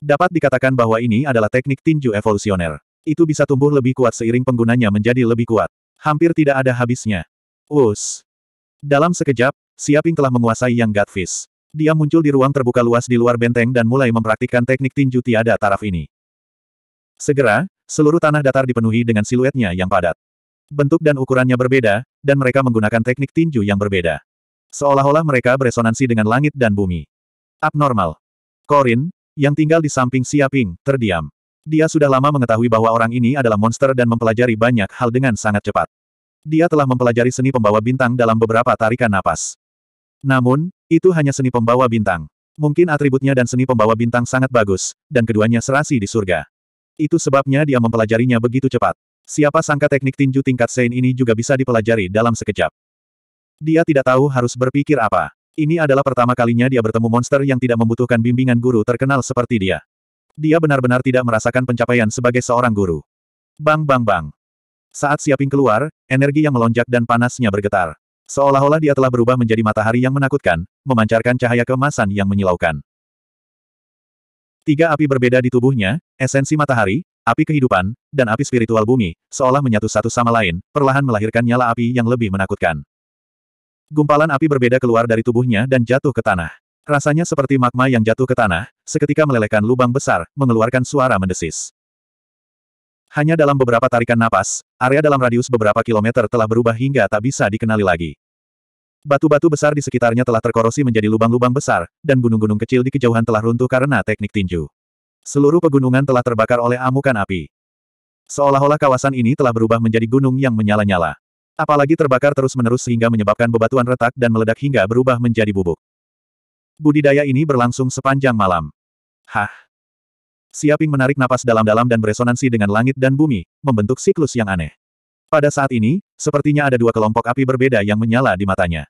Dapat dikatakan bahwa ini adalah teknik tinju evolusioner. Itu bisa tumbuh lebih kuat seiring penggunanya menjadi lebih kuat. Hampir tidak ada habisnya. Us. Dalam sekejap, Siaping telah menguasai Yang Godfish. Dia muncul di ruang terbuka luas di luar benteng dan mulai mempraktikkan teknik tinju tiada taraf ini. Segera, seluruh tanah datar dipenuhi dengan siluetnya yang padat. Bentuk dan ukurannya berbeda, dan mereka menggunakan teknik tinju yang berbeda. Seolah-olah mereka beresonansi dengan langit dan bumi. Abnormal. Korin, yang tinggal di samping Siaping, terdiam. Dia sudah lama mengetahui bahwa orang ini adalah monster dan mempelajari banyak hal dengan sangat cepat. Dia telah mempelajari seni pembawa bintang dalam beberapa tarikan napas. Namun, itu hanya seni pembawa bintang. Mungkin atributnya dan seni pembawa bintang sangat bagus, dan keduanya serasi di surga. Itu sebabnya dia mempelajarinya begitu cepat. Siapa sangka teknik tinju tingkat Sein ini juga bisa dipelajari dalam sekejap. Dia tidak tahu harus berpikir apa. Ini adalah pertama kalinya dia bertemu monster yang tidak membutuhkan bimbingan guru terkenal seperti dia. Dia benar-benar tidak merasakan pencapaian sebagai seorang guru. Bang bang bang. Saat Siaping keluar, energi yang melonjak dan panasnya bergetar. Seolah-olah dia telah berubah menjadi matahari yang menakutkan, memancarkan cahaya kemasan yang menyilaukan. Tiga api berbeda di tubuhnya, esensi matahari, api kehidupan, dan api spiritual bumi, seolah menyatu satu sama lain, perlahan melahirkan nyala api yang lebih menakutkan. Gumpalan api berbeda keluar dari tubuhnya dan jatuh ke tanah. Rasanya seperti magma yang jatuh ke tanah, seketika melelehkan lubang besar, mengeluarkan suara mendesis. Hanya dalam beberapa tarikan napas, area dalam radius beberapa kilometer telah berubah hingga tak bisa dikenali lagi. Batu-batu besar di sekitarnya telah terkorosi menjadi lubang-lubang besar, dan gunung-gunung kecil di kejauhan telah runtuh karena teknik tinju. Seluruh pegunungan telah terbakar oleh amukan api. Seolah-olah kawasan ini telah berubah menjadi gunung yang menyala-nyala. Apalagi terbakar terus-menerus sehingga menyebabkan bebatuan retak dan meledak hingga berubah menjadi bubuk. Budidaya ini berlangsung sepanjang malam. Hah? Siaping menarik napas dalam-dalam dan beresonansi dengan langit dan bumi, membentuk siklus yang aneh. Pada saat ini, sepertinya ada dua kelompok api berbeda yang menyala di matanya.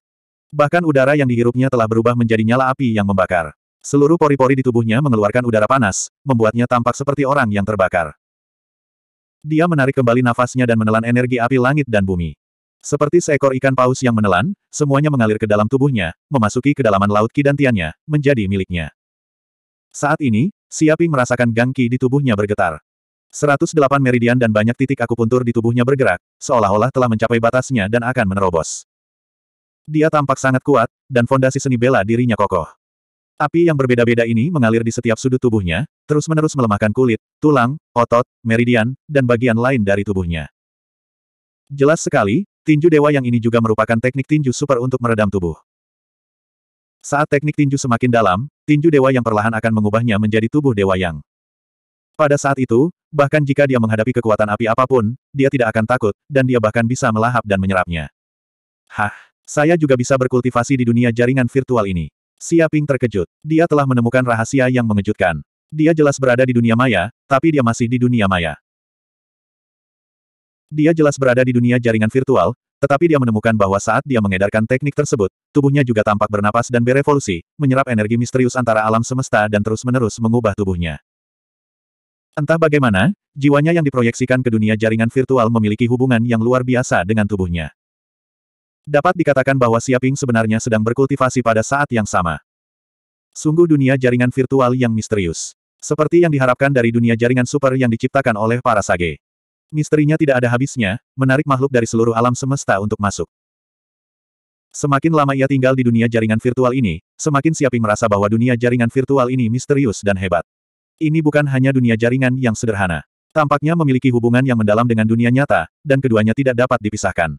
Bahkan udara yang dihirupnya telah berubah menjadi nyala api yang membakar. Seluruh pori-pori di tubuhnya mengeluarkan udara panas, membuatnya tampak seperti orang yang terbakar. Dia menarik kembali nafasnya dan menelan energi api langit dan bumi. Seperti seekor ikan paus yang menelan, semuanya mengalir ke dalam tubuhnya, memasuki kedalaman laut kidantiannya, menjadi miliknya. Saat ini, Siaping merasakan gangki di tubuhnya bergetar. 108 meridian dan banyak titik akupuntur di tubuhnya bergerak, seolah-olah telah mencapai batasnya dan akan menerobos. Dia tampak sangat kuat, dan fondasi seni bela dirinya kokoh. Api yang berbeda-beda ini mengalir di setiap sudut tubuhnya, terus-menerus melemahkan kulit, tulang, otot, meridian, dan bagian lain dari tubuhnya. Jelas sekali, tinju dewa yang ini juga merupakan teknik tinju super untuk meredam tubuh. Saat teknik tinju semakin dalam, tinju dewa yang perlahan akan mengubahnya menjadi tubuh dewa yang. Pada saat itu, bahkan jika dia menghadapi kekuatan api apapun, dia tidak akan takut, dan dia bahkan bisa melahap dan menyerapnya. Hah! Saya juga bisa berkultivasi di dunia jaringan virtual ini. Siaping terkejut. Dia telah menemukan rahasia yang mengejutkan. Dia jelas berada di dunia maya, tapi dia masih di dunia maya. Dia jelas berada di dunia jaringan virtual, tetapi dia menemukan bahwa saat dia mengedarkan teknik tersebut, tubuhnya juga tampak bernapas dan berevolusi, menyerap energi misterius antara alam semesta dan terus-menerus mengubah tubuhnya. Entah bagaimana, jiwanya yang diproyeksikan ke dunia jaringan virtual memiliki hubungan yang luar biasa dengan tubuhnya. Dapat dikatakan bahwa Siaping sebenarnya sedang berkultivasi pada saat yang sama. Sungguh dunia jaringan virtual yang misterius. Seperti yang diharapkan dari dunia jaringan super yang diciptakan oleh para sage. Misterinya tidak ada habisnya, menarik makhluk dari seluruh alam semesta untuk masuk. Semakin lama ia tinggal di dunia jaringan virtual ini, semakin Siaping merasa bahwa dunia jaringan virtual ini misterius dan hebat. Ini bukan hanya dunia jaringan yang sederhana. Tampaknya memiliki hubungan yang mendalam dengan dunia nyata, dan keduanya tidak dapat dipisahkan.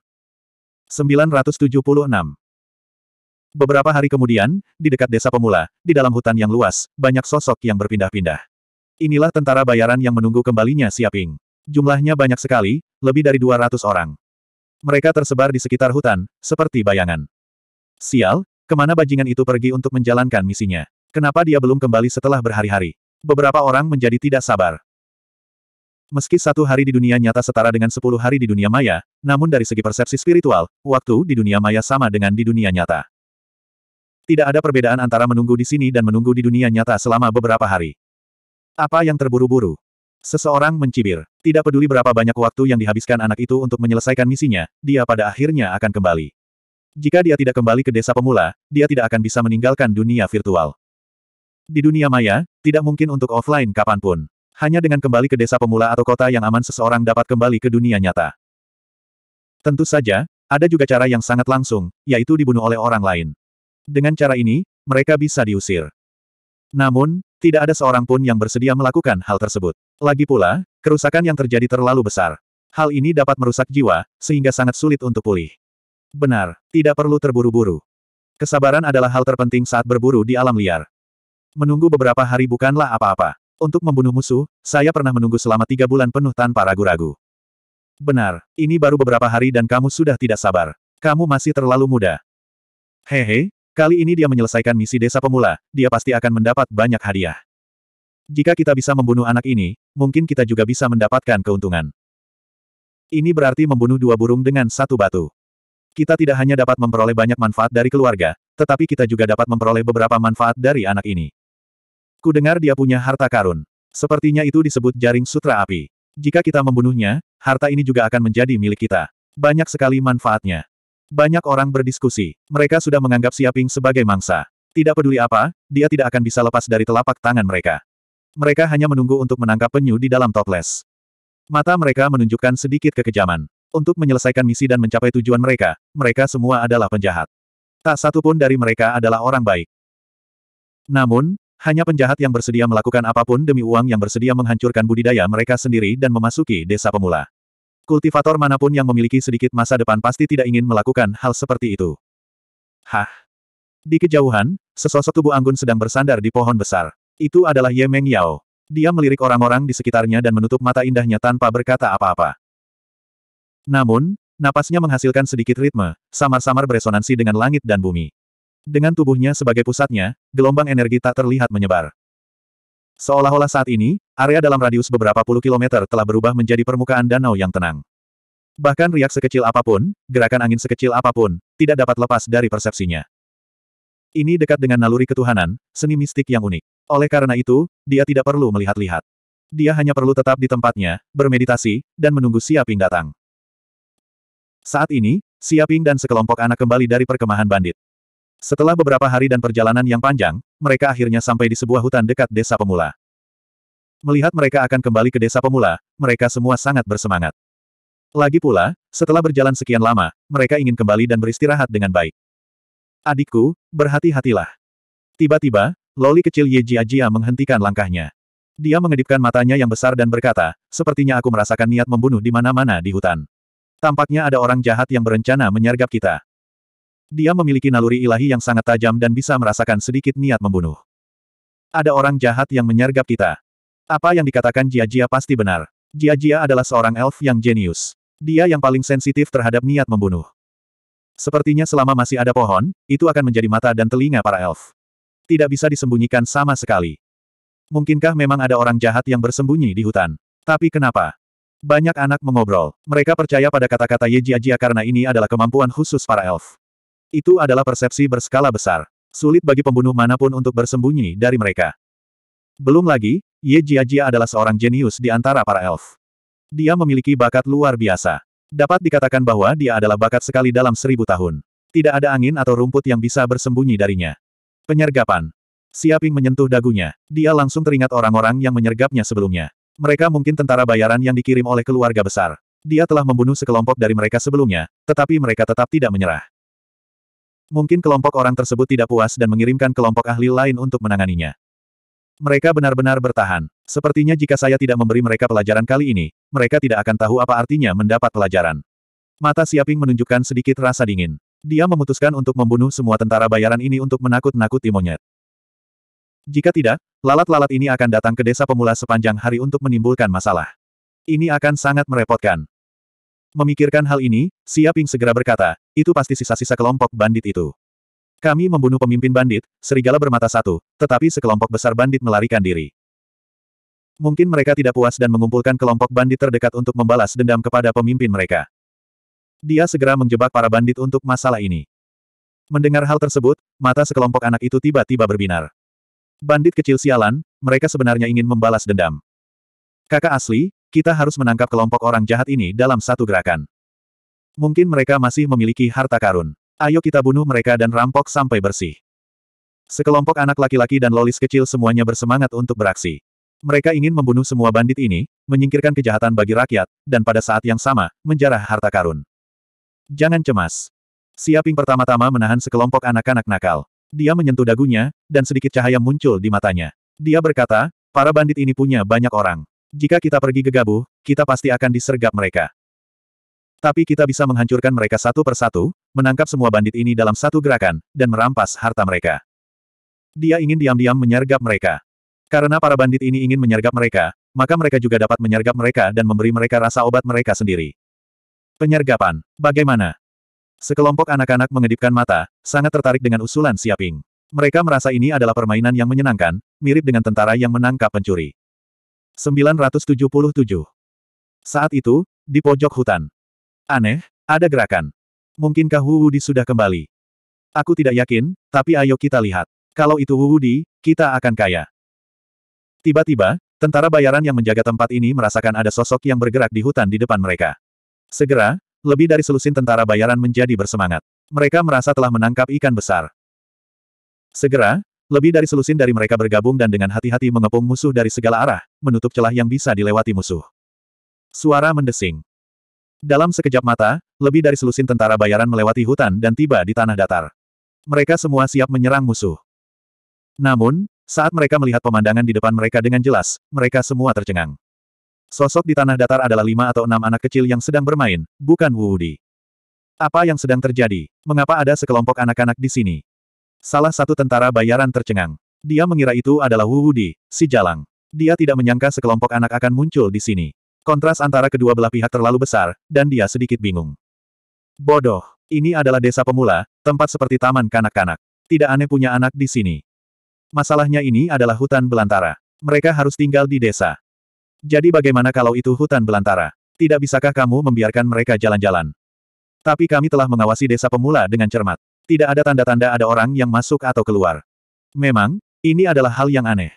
976. Beberapa hari kemudian, di dekat desa pemula, di dalam hutan yang luas, banyak sosok yang berpindah-pindah. Inilah tentara bayaran yang menunggu kembalinya Siaping. Jumlahnya banyak sekali, lebih dari 200 orang. Mereka tersebar di sekitar hutan, seperti bayangan. Sial, kemana bajingan itu pergi untuk menjalankan misinya? Kenapa dia belum kembali setelah berhari-hari? Beberapa orang menjadi tidak sabar. Meski satu hari di dunia nyata setara dengan sepuluh hari di dunia maya, namun dari segi persepsi spiritual, waktu di dunia maya sama dengan di dunia nyata. Tidak ada perbedaan antara menunggu di sini dan menunggu di dunia nyata selama beberapa hari. Apa yang terburu-buru? Seseorang mencibir. Tidak peduli berapa banyak waktu yang dihabiskan anak itu untuk menyelesaikan misinya, dia pada akhirnya akan kembali. Jika dia tidak kembali ke desa pemula, dia tidak akan bisa meninggalkan dunia virtual. Di dunia maya, tidak mungkin untuk offline kapanpun. Hanya dengan kembali ke desa pemula atau kota yang aman seseorang dapat kembali ke dunia nyata. Tentu saja, ada juga cara yang sangat langsung, yaitu dibunuh oleh orang lain. Dengan cara ini, mereka bisa diusir. Namun, tidak ada seorang pun yang bersedia melakukan hal tersebut. Lagi pula, kerusakan yang terjadi terlalu besar. Hal ini dapat merusak jiwa, sehingga sangat sulit untuk pulih. Benar, tidak perlu terburu-buru. Kesabaran adalah hal terpenting saat berburu di alam liar. Menunggu beberapa hari bukanlah apa-apa. Untuk membunuh musuh, saya pernah menunggu selama tiga bulan penuh tanpa ragu-ragu. Benar, ini baru beberapa hari dan kamu sudah tidak sabar. Kamu masih terlalu muda. Hehe, kali ini dia menyelesaikan misi desa pemula, dia pasti akan mendapat banyak hadiah. Jika kita bisa membunuh anak ini, mungkin kita juga bisa mendapatkan keuntungan. Ini berarti membunuh dua burung dengan satu batu. Kita tidak hanya dapat memperoleh banyak manfaat dari keluarga, tetapi kita juga dapat memperoleh beberapa manfaat dari anak ini. Ku dengar dia punya harta karun. Sepertinya itu disebut jaring sutra api. Jika kita membunuhnya, harta ini juga akan menjadi milik kita. Banyak sekali manfaatnya. Banyak orang berdiskusi. Mereka sudah menganggap Siaping sebagai mangsa. Tidak peduli apa, dia tidak akan bisa lepas dari telapak tangan mereka. Mereka hanya menunggu untuk menangkap penyu di dalam toples. Mata mereka menunjukkan sedikit kekejaman. Untuk menyelesaikan misi dan mencapai tujuan mereka, mereka semua adalah penjahat. Tak satu pun dari mereka adalah orang baik. Namun, hanya penjahat yang bersedia melakukan apapun demi uang yang bersedia menghancurkan budidaya mereka sendiri dan memasuki desa pemula. Kultivator manapun yang memiliki sedikit masa depan pasti tidak ingin melakukan hal seperti itu. Hah? Di kejauhan, sesosok tubuh anggun sedang bersandar di pohon besar. Itu adalah Ye Meng Yao. Dia melirik orang-orang di sekitarnya dan menutup mata indahnya tanpa berkata apa-apa. Namun, napasnya menghasilkan sedikit ritme, samar-samar beresonansi dengan langit dan bumi. Dengan tubuhnya sebagai pusatnya, gelombang energi tak terlihat menyebar. Seolah-olah saat ini, area dalam radius beberapa puluh kilometer telah berubah menjadi permukaan danau yang tenang. Bahkan riak sekecil apapun, gerakan angin sekecil apapun, tidak dapat lepas dari persepsinya. Ini dekat dengan naluri ketuhanan, seni mistik yang unik. Oleh karena itu, dia tidak perlu melihat-lihat. Dia hanya perlu tetap di tempatnya, bermeditasi, dan menunggu Siaping datang. Saat ini, Siaping dan sekelompok anak kembali dari perkemahan bandit. Setelah beberapa hari dan perjalanan yang panjang, mereka akhirnya sampai di sebuah hutan dekat desa pemula. Melihat mereka akan kembali ke desa pemula, mereka semua sangat bersemangat. Lagi pula, setelah berjalan sekian lama, mereka ingin kembali dan beristirahat dengan baik. Adikku, berhati-hatilah. Tiba-tiba, loli kecil Ye Jia menghentikan langkahnya. Dia mengedipkan matanya yang besar dan berkata, sepertinya aku merasakan niat membunuh di mana-mana di hutan. Tampaknya ada orang jahat yang berencana menyergap kita. Dia memiliki naluri ilahi yang sangat tajam dan bisa merasakan sedikit niat membunuh. Ada orang jahat yang menyergap kita. Apa yang dikatakan Jia-Jia pasti benar. Jia-Jia adalah seorang elf yang jenius. Dia yang paling sensitif terhadap niat membunuh. Sepertinya selama masih ada pohon, itu akan menjadi mata dan telinga para elf. Tidak bisa disembunyikan sama sekali. Mungkinkah memang ada orang jahat yang bersembunyi di hutan? Tapi kenapa? Banyak anak mengobrol. Mereka percaya pada kata-kata Ye Jia Jia karena ini adalah kemampuan khusus para elf. Itu adalah persepsi berskala besar. Sulit bagi pembunuh manapun untuk bersembunyi dari mereka. Belum lagi, Ye Jia Jia adalah seorang jenius di antara para elf. Dia memiliki bakat luar biasa. Dapat dikatakan bahwa dia adalah bakat sekali dalam seribu tahun. Tidak ada angin atau rumput yang bisa bersembunyi darinya. Penyergapan. Siaping menyentuh dagunya. Dia langsung teringat orang-orang yang menyergapnya sebelumnya. Mereka mungkin tentara bayaran yang dikirim oleh keluarga besar. Dia telah membunuh sekelompok dari mereka sebelumnya, tetapi mereka tetap tidak menyerah. Mungkin kelompok orang tersebut tidak puas dan mengirimkan kelompok ahli lain untuk menanganinya. Mereka benar-benar bertahan. Sepertinya jika saya tidak memberi mereka pelajaran kali ini, mereka tidak akan tahu apa artinya mendapat pelajaran. Mata Siaping menunjukkan sedikit rasa dingin. Dia memutuskan untuk membunuh semua tentara bayaran ini untuk menakut-nakuti monyet. Jika tidak, lalat-lalat ini akan datang ke desa pemula sepanjang hari untuk menimbulkan masalah. Ini akan sangat merepotkan. Memikirkan hal ini, Siaping segera berkata, itu pasti sisa-sisa kelompok bandit itu. Kami membunuh pemimpin bandit, serigala bermata satu, tetapi sekelompok besar bandit melarikan diri. Mungkin mereka tidak puas dan mengumpulkan kelompok bandit terdekat untuk membalas dendam kepada pemimpin mereka. Dia segera menjebak para bandit untuk masalah ini. Mendengar hal tersebut, mata sekelompok anak itu tiba-tiba berbinar. Bandit kecil sialan, mereka sebenarnya ingin membalas dendam. Kakak asli, kita harus menangkap kelompok orang jahat ini dalam satu gerakan. Mungkin mereka masih memiliki harta karun. Ayo kita bunuh mereka dan rampok sampai bersih. Sekelompok anak laki-laki dan lolis kecil semuanya bersemangat untuk beraksi. Mereka ingin membunuh semua bandit ini, menyingkirkan kejahatan bagi rakyat, dan pada saat yang sama, menjarah harta karun. Jangan cemas. Siaping pertama-tama menahan sekelompok anak-anak nakal. Dia menyentuh dagunya, dan sedikit cahaya muncul di matanya. Dia berkata, para bandit ini punya banyak orang. Jika kita pergi ke kita pasti akan disergap mereka. Tapi kita bisa menghancurkan mereka satu persatu, menangkap semua bandit ini dalam satu gerakan, dan merampas harta mereka. Dia ingin diam-diam menyergap mereka. Karena para bandit ini ingin menyergap mereka, maka mereka juga dapat menyergap mereka dan memberi mereka rasa obat mereka sendiri. Penyergapan. Bagaimana? Sekelompok anak-anak mengedipkan mata, sangat tertarik dengan usulan Siaping. Mereka merasa ini adalah permainan yang menyenangkan, mirip dengan tentara yang menangkap pencuri. 977. Saat itu, di pojok hutan. Aneh, ada gerakan. Mungkinkah Wu Wudi sudah kembali? Aku tidak yakin, tapi ayo kita lihat. Kalau itu Wu Wudi, kita akan kaya. Tiba-tiba, tentara bayaran yang menjaga tempat ini merasakan ada sosok yang bergerak di hutan di depan mereka. Segera, lebih dari selusin tentara bayaran menjadi bersemangat. Mereka merasa telah menangkap ikan besar. Segera, lebih dari selusin dari mereka bergabung dan dengan hati-hati mengepung musuh dari segala arah, menutup celah yang bisa dilewati musuh. Suara mendesing. Dalam sekejap mata, lebih dari selusin tentara bayaran melewati hutan dan tiba di tanah datar. Mereka semua siap menyerang musuh. Namun, saat mereka melihat pemandangan di depan mereka dengan jelas, mereka semua tercengang. Sosok di tanah datar adalah lima atau enam anak kecil yang sedang bermain, bukan Wu Di. Apa yang sedang terjadi? Mengapa ada sekelompok anak-anak di sini? Salah satu tentara bayaran tercengang. Dia mengira itu adalah Wu Wudi, si jalang. Dia tidak menyangka sekelompok anak akan muncul di sini. Kontras antara kedua belah pihak terlalu besar, dan dia sedikit bingung. Bodoh, ini adalah desa pemula, tempat seperti taman kanak-kanak. Tidak aneh punya anak di sini. Masalahnya ini adalah hutan belantara. Mereka harus tinggal di desa. Jadi bagaimana kalau itu hutan belantara? Tidak bisakah kamu membiarkan mereka jalan-jalan? Tapi kami telah mengawasi desa pemula dengan cermat. Tidak ada tanda-tanda ada orang yang masuk atau keluar. Memang, ini adalah hal yang aneh.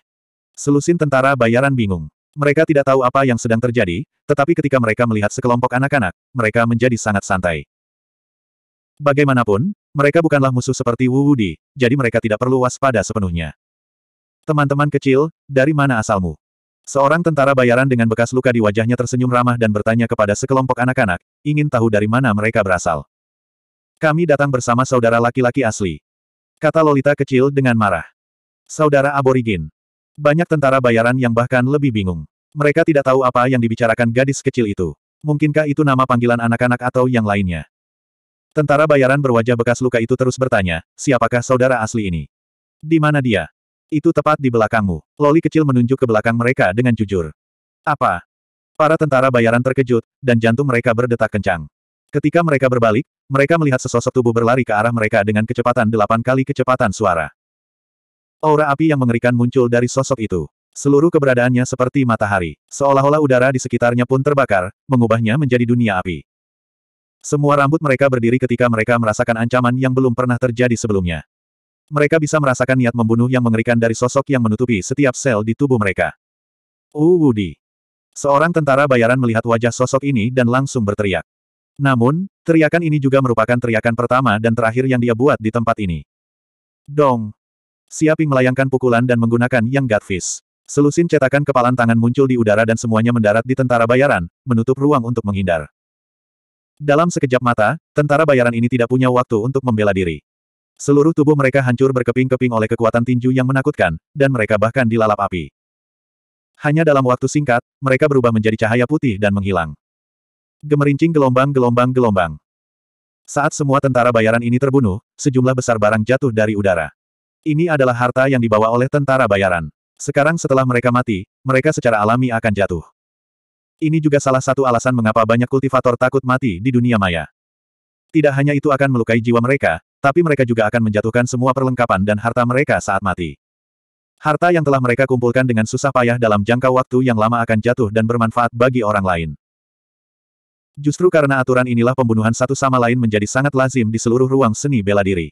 Selusin tentara bayaran bingung. Mereka tidak tahu apa yang sedang terjadi, tetapi ketika mereka melihat sekelompok anak-anak, mereka menjadi sangat santai. Bagaimanapun, mereka bukanlah musuh seperti Wu Wudi, jadi mereka tidak perlu waspada sepenuhnya. Teman-teman kecil, dari mana asalmu? Seorang tentara bayaran dengan bekas luka di wajahnya tersenyum ramah dan bertanya kepada sekelompok anak-anak, ingin tahu dari mana mereka berasal. Kami datang bersama saudara laki-laki asli. Kata Lolita kecil dengan marah. Saudara aborigin. Banyak tentara bayaran yang bahkan lebih bingung. Mereka tidak tahu apa yang dibicarakan gadis kecil itu. Mungkinkah itu nama panggilan anak-anak atau yang lainnya? Tentara bayaran berwajah bekas luka itu terus bertanya, siapakah saudara asli ini? Di mana dia? Itu tepat di belakangmu. Loli kecil menunjuk ke belakang mereka dengan jujur. Apa? Para tentara bayaran terkejut, dan jantung mereka berdetak kencang. Ketika mereka berbalik, mereka melihat sesosok tubuh berlari ke arah mereka dengan kecepatan delapan kali kecepatan suara. Aura api yang mengerikan muncul dari sosok itu. Seluruh keberadaannya seperti matahari. Seolah-olah udara di sekitarnya pun terbakar, mengubahnya menjadi dunia api. Semua rambut mereka berdiri ketika mereka merasakan ancaman yang belum pernah terjadi sebelumnya. Mereka bisa merasakan niat membunuh yang mengerikan dari sosok yang menutupi setiap sel di tubuh mereka. Uwudi. Seorang tentara bayaran melihat wajah sosok ini dan langsung berteriak. Namun, teriakan ini juga merupakan teriakan pertama dan terakhir yang dia buat di tempat ini. Dong! Siaping melayangkan pukulan dan menggunakan yang Godfish. Selusin cetakan kepalan tangan muncul di udara dan semuanya mendarat di tentara bayaran, menutup ruang untuk menghindar. Dalam sekejap mata, tentara bayaran ini tidak punya waktu untuk membela diri. Seluruh tubuh mereka hancur berkeping-keping oleh kekuatan tinju yang menakutkan, dan mereka bahkan dilalap api. Hanya dalam waktu singkat, mereka berubah menjadi cahaya putih dan menghilang. Gemerincing gelombang-gelombang gelombang. Saat semua tentara bayaran ini terbunuh, sejumlah besar barang jatuh dari udara. Ini adalah harta yang dibawa oleh tentara bayaran. Sekarang setelah mereka mati, mereka secara alami akan jatuh. Ini juga salah satu alasan mengapa banyak kultivator takut mati di dunia maya. Tidak hanya itu akan melukai jiwa mereka, tapi mereka juga akan menjatuhkan semua perlengkapan dan harta mereka saat mati. Harta yang telah mereka kumpulkan dengan susah payah dalam jangka waktu yang lama akan jatuh dan bermanfaat bagi orang lain. Justru karena aturan inilah pembunuhan satu sama lain menjadi sangat lazim di seluruh ruang seni bela diri.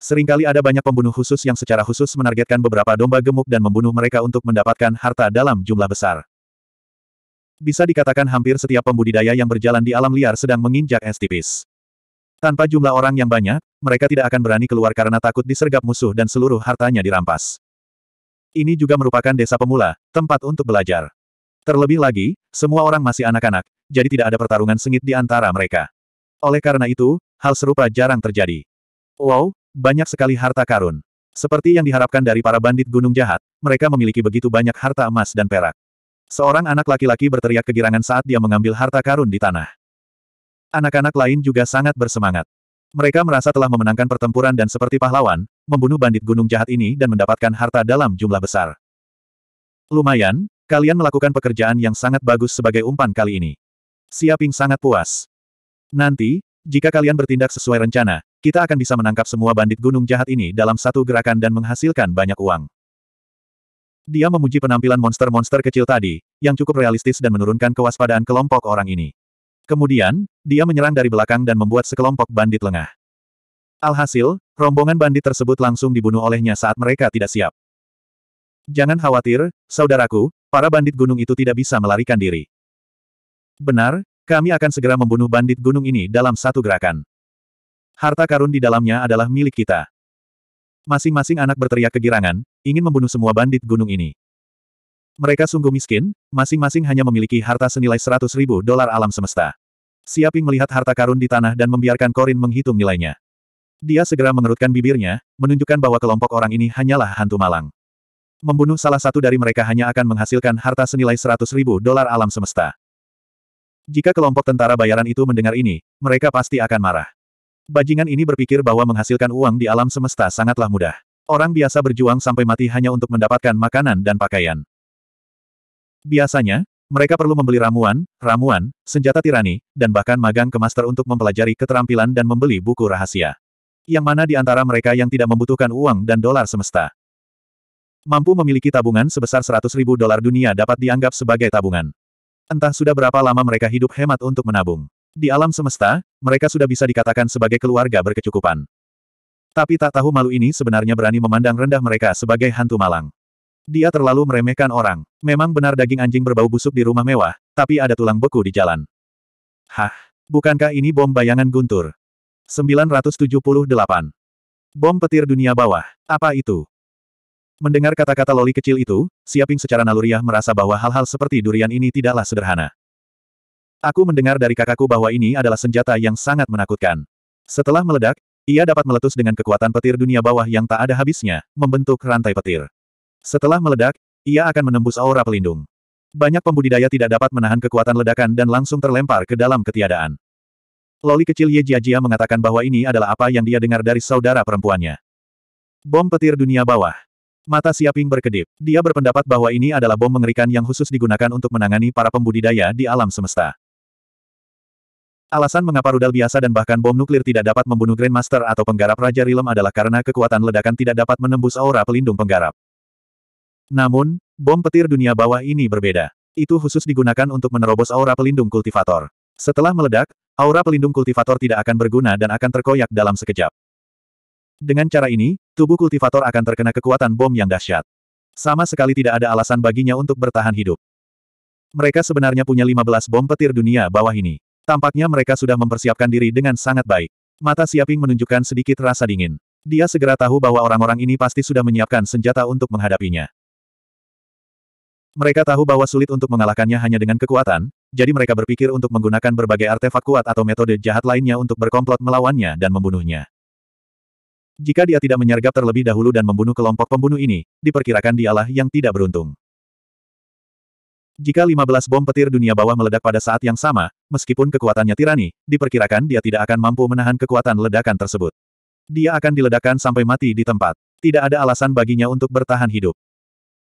Seringkali ada banyak pembunuh khusus yang secara khusus menargetkan beberapa domba gemuk dan membunuh mereka untuk mendapatkan harta dalam jumlah besar. Bisa dikatakan hampir setiap pembudidaya yang berjalan di alam liar sedang menginjak es tipis. Tanpa jumlah orang yang banyak, mereka tidak akan berani keluar karena takut disergap musuh dan seluruh hartanya dirampas. Ini juga merupakan desa pemula, tempat untuk belajar. Terlebih lagi, semua orang masih anak-anak, jadi tidak ada pertarungan sengit di antara mereka. Oleh karena itu, hal serupa jarang terjadi. Wow, banyak sekali harta karun. Seperti yang diharapkan dari para bandit gunung jahat, mereka memiliki begitu banyak harta emas dan perak. Seorang anak laki-laki berteriak kegirangan saat dia mengambil harta karun di tanah. Anak-anak lain juga sangat bersemangat. Mereka merasa telah memenangkan pertempuran dan seperti pahlawan, membunuh bandit gunung jahat ini dan mendapatkan harta dalam jumlah besar. Lumayan, Kalian melakukan pekerjaan yang sangat bagus sebagai umpan kali ini. Siaping sangat puas. Nanti, jika kalian bertindak sesuai rencana, kita akan bisa menangkap semua bandit gunung jahat ini dalam satu gerakan dan menghasilkan banyak uang. Dia memuji penampilan monster-monster kecil tadi, yang cukup realistis dan menurunkan kewaspadaan kelompok orang ini. Kemudian, dia menyerang dari belakang dan membuat sekelompok bandit lengah. Alhasil, rombongan bandit tersebut langsung dibunuh olehnya saat mereka tidak siap. Jangan khawatir, saudaraku, para bandit gunung itu tidak bisa melarikan diri. Benar, kami akan segera membunuh bandit gunung ini dalam satu gerakan. Harta karun di dalamnya adalah milik kita. Masing-masing anak berteriak kegirangan, ingin membunuh semua bandit gunung ini. Mereka sungguh miskin, masing-masing hanya memiliki harta senilai 100 ribu dolar alam semesta. Siaping melihat harta karun di tanah dan membiarkan Korin menghitung nilainya. Dia segera mengerutkan bibirnya, menunjukkan bahwa kelompok orang ini hanyalah hantu malang. Membunuh salah satu dari mereka hanya akan menghasilkan harta senilai seratus ribu dolar alam semesta. Jika kelompok tentara bayaran itu mendengar ini, mereka pasti akan marah. Bajingan ini berpikir bahwa menghasilkan uang di alam semesta sangatlah mudah. Orang biasa berjuang sampai mati hanya untuk mendapatkan makanan dan pakaian. Biasanya, mereka perlu membeli ramuan, ramuan, senjata tirani, dan bahkan magang ke master untuk mempelajari keterampilan dan membeli buku rahasia. Yang mana di antara mereka yang tidak membutuhkan uang dan dolar semesta. Mampu memiliki tabungan sebesar 100 ribu dolar dunia dapat dianggap sebagai tabungan. Entah sudah berapa lama mereka hidup hemat untuk menabung. Di alam semesta, mereka sudah bisa dikatakan sebagai keluarga berkecukupan. Tapi tak tahu malu ini sebenarnya berani memandang rendah mereka sebagai hantu malang. Dia terlalu meremehkan orang. Memang benar daging anjing berbau busuk di rumah mewah, tapi ada tulang beku di jalan. Hah, bukankah ini bom bayangan guntur? 978. Bom petir dunia bawah. Apa itu? Mendengar kata-kata loli kecil itu, Siaping secara naluriah merasa bahwa hal-hal seperti durian ini tidaklah sederhana. Aku mendengar dari kakakku bahwa ini adalah senjata yang sangat menakutkan. Setelah meledak, ia dapat meletus dengan kekuatan petir dunia bawah yang tak ada habisnya, membentuk rantai petir. Setelah meledak, ia akan menembus aura pelindung. Banyak pembudidaya tidak dapat menahan kekuatan ledakan dan langsung terlempar ke dalam ketiadaan. Loli kecil Ye Jia Jia mengatakan bahwa ini adalah apa yang dia dengar dari saudara perempuannya. Bom petir dunia bawah. Mata Siaping berkedip. Dia berpendapat bahwa ini adalah bom mengerikan yang khusus digunakan untuk menangani para pembudidaya di alam semesta. Alasan mengapa rudal biasa dan bahkan bom nuklir tidak dapat membunuh Grandmaster atau penggarap Raja Rilem adalah karena kekuatan ledakan tidak dapat menembus aura pelindung penggarap. Namun, bom petir dunia bawah ini berbeda. Itu khusus digunakan untuk menerobos aura pelindung kultivator. Setelah meledak, aura pelindung kultivator tidak akan berguna dan akan terkoyak dalam sekejap. Dengan cara ini, tubuh kultivator akan terkena kekuatan bom yang dahsyat. Sama sekali tidak ada alasan baginya untuk bertahan hidup. Mereka sebenarnya punya 15 bom petir dunia bawah ini. Tampaknya mereka sudah mempersiapkan diri dengan sangat baik. Mata Siaping menunjukkan sedikit rasa dingin. Dia segera tahu bahwa orang-orang ini pasti sudah menyiapkan senjata untuk menghadapinya. Mereka tahu bahwa sulit untuk mengalahkannya hanya dengan kekuatan, jadi mereka berpikir untuk menggunakan berbagai artefak kuat atau metode jahat lainnya untuk berkomplot melawannya dan membunuhnya. Jika dia tidak menyergap terlebih dahulu dan membunuh kelompok pembunuh ini, diperkirakan dialah yang tidak beruntung. Jika 15 bom petir dunia bawah meledak pada saat yang sama, meskipun kekuatannya tirani, diperkirakan dia tidak akan mampu menahan kekuatan ledakan tersebut. Dia akan diledakkan sampai mati di tempat. Tidak ada alasan baginya untuk bertahan hidup.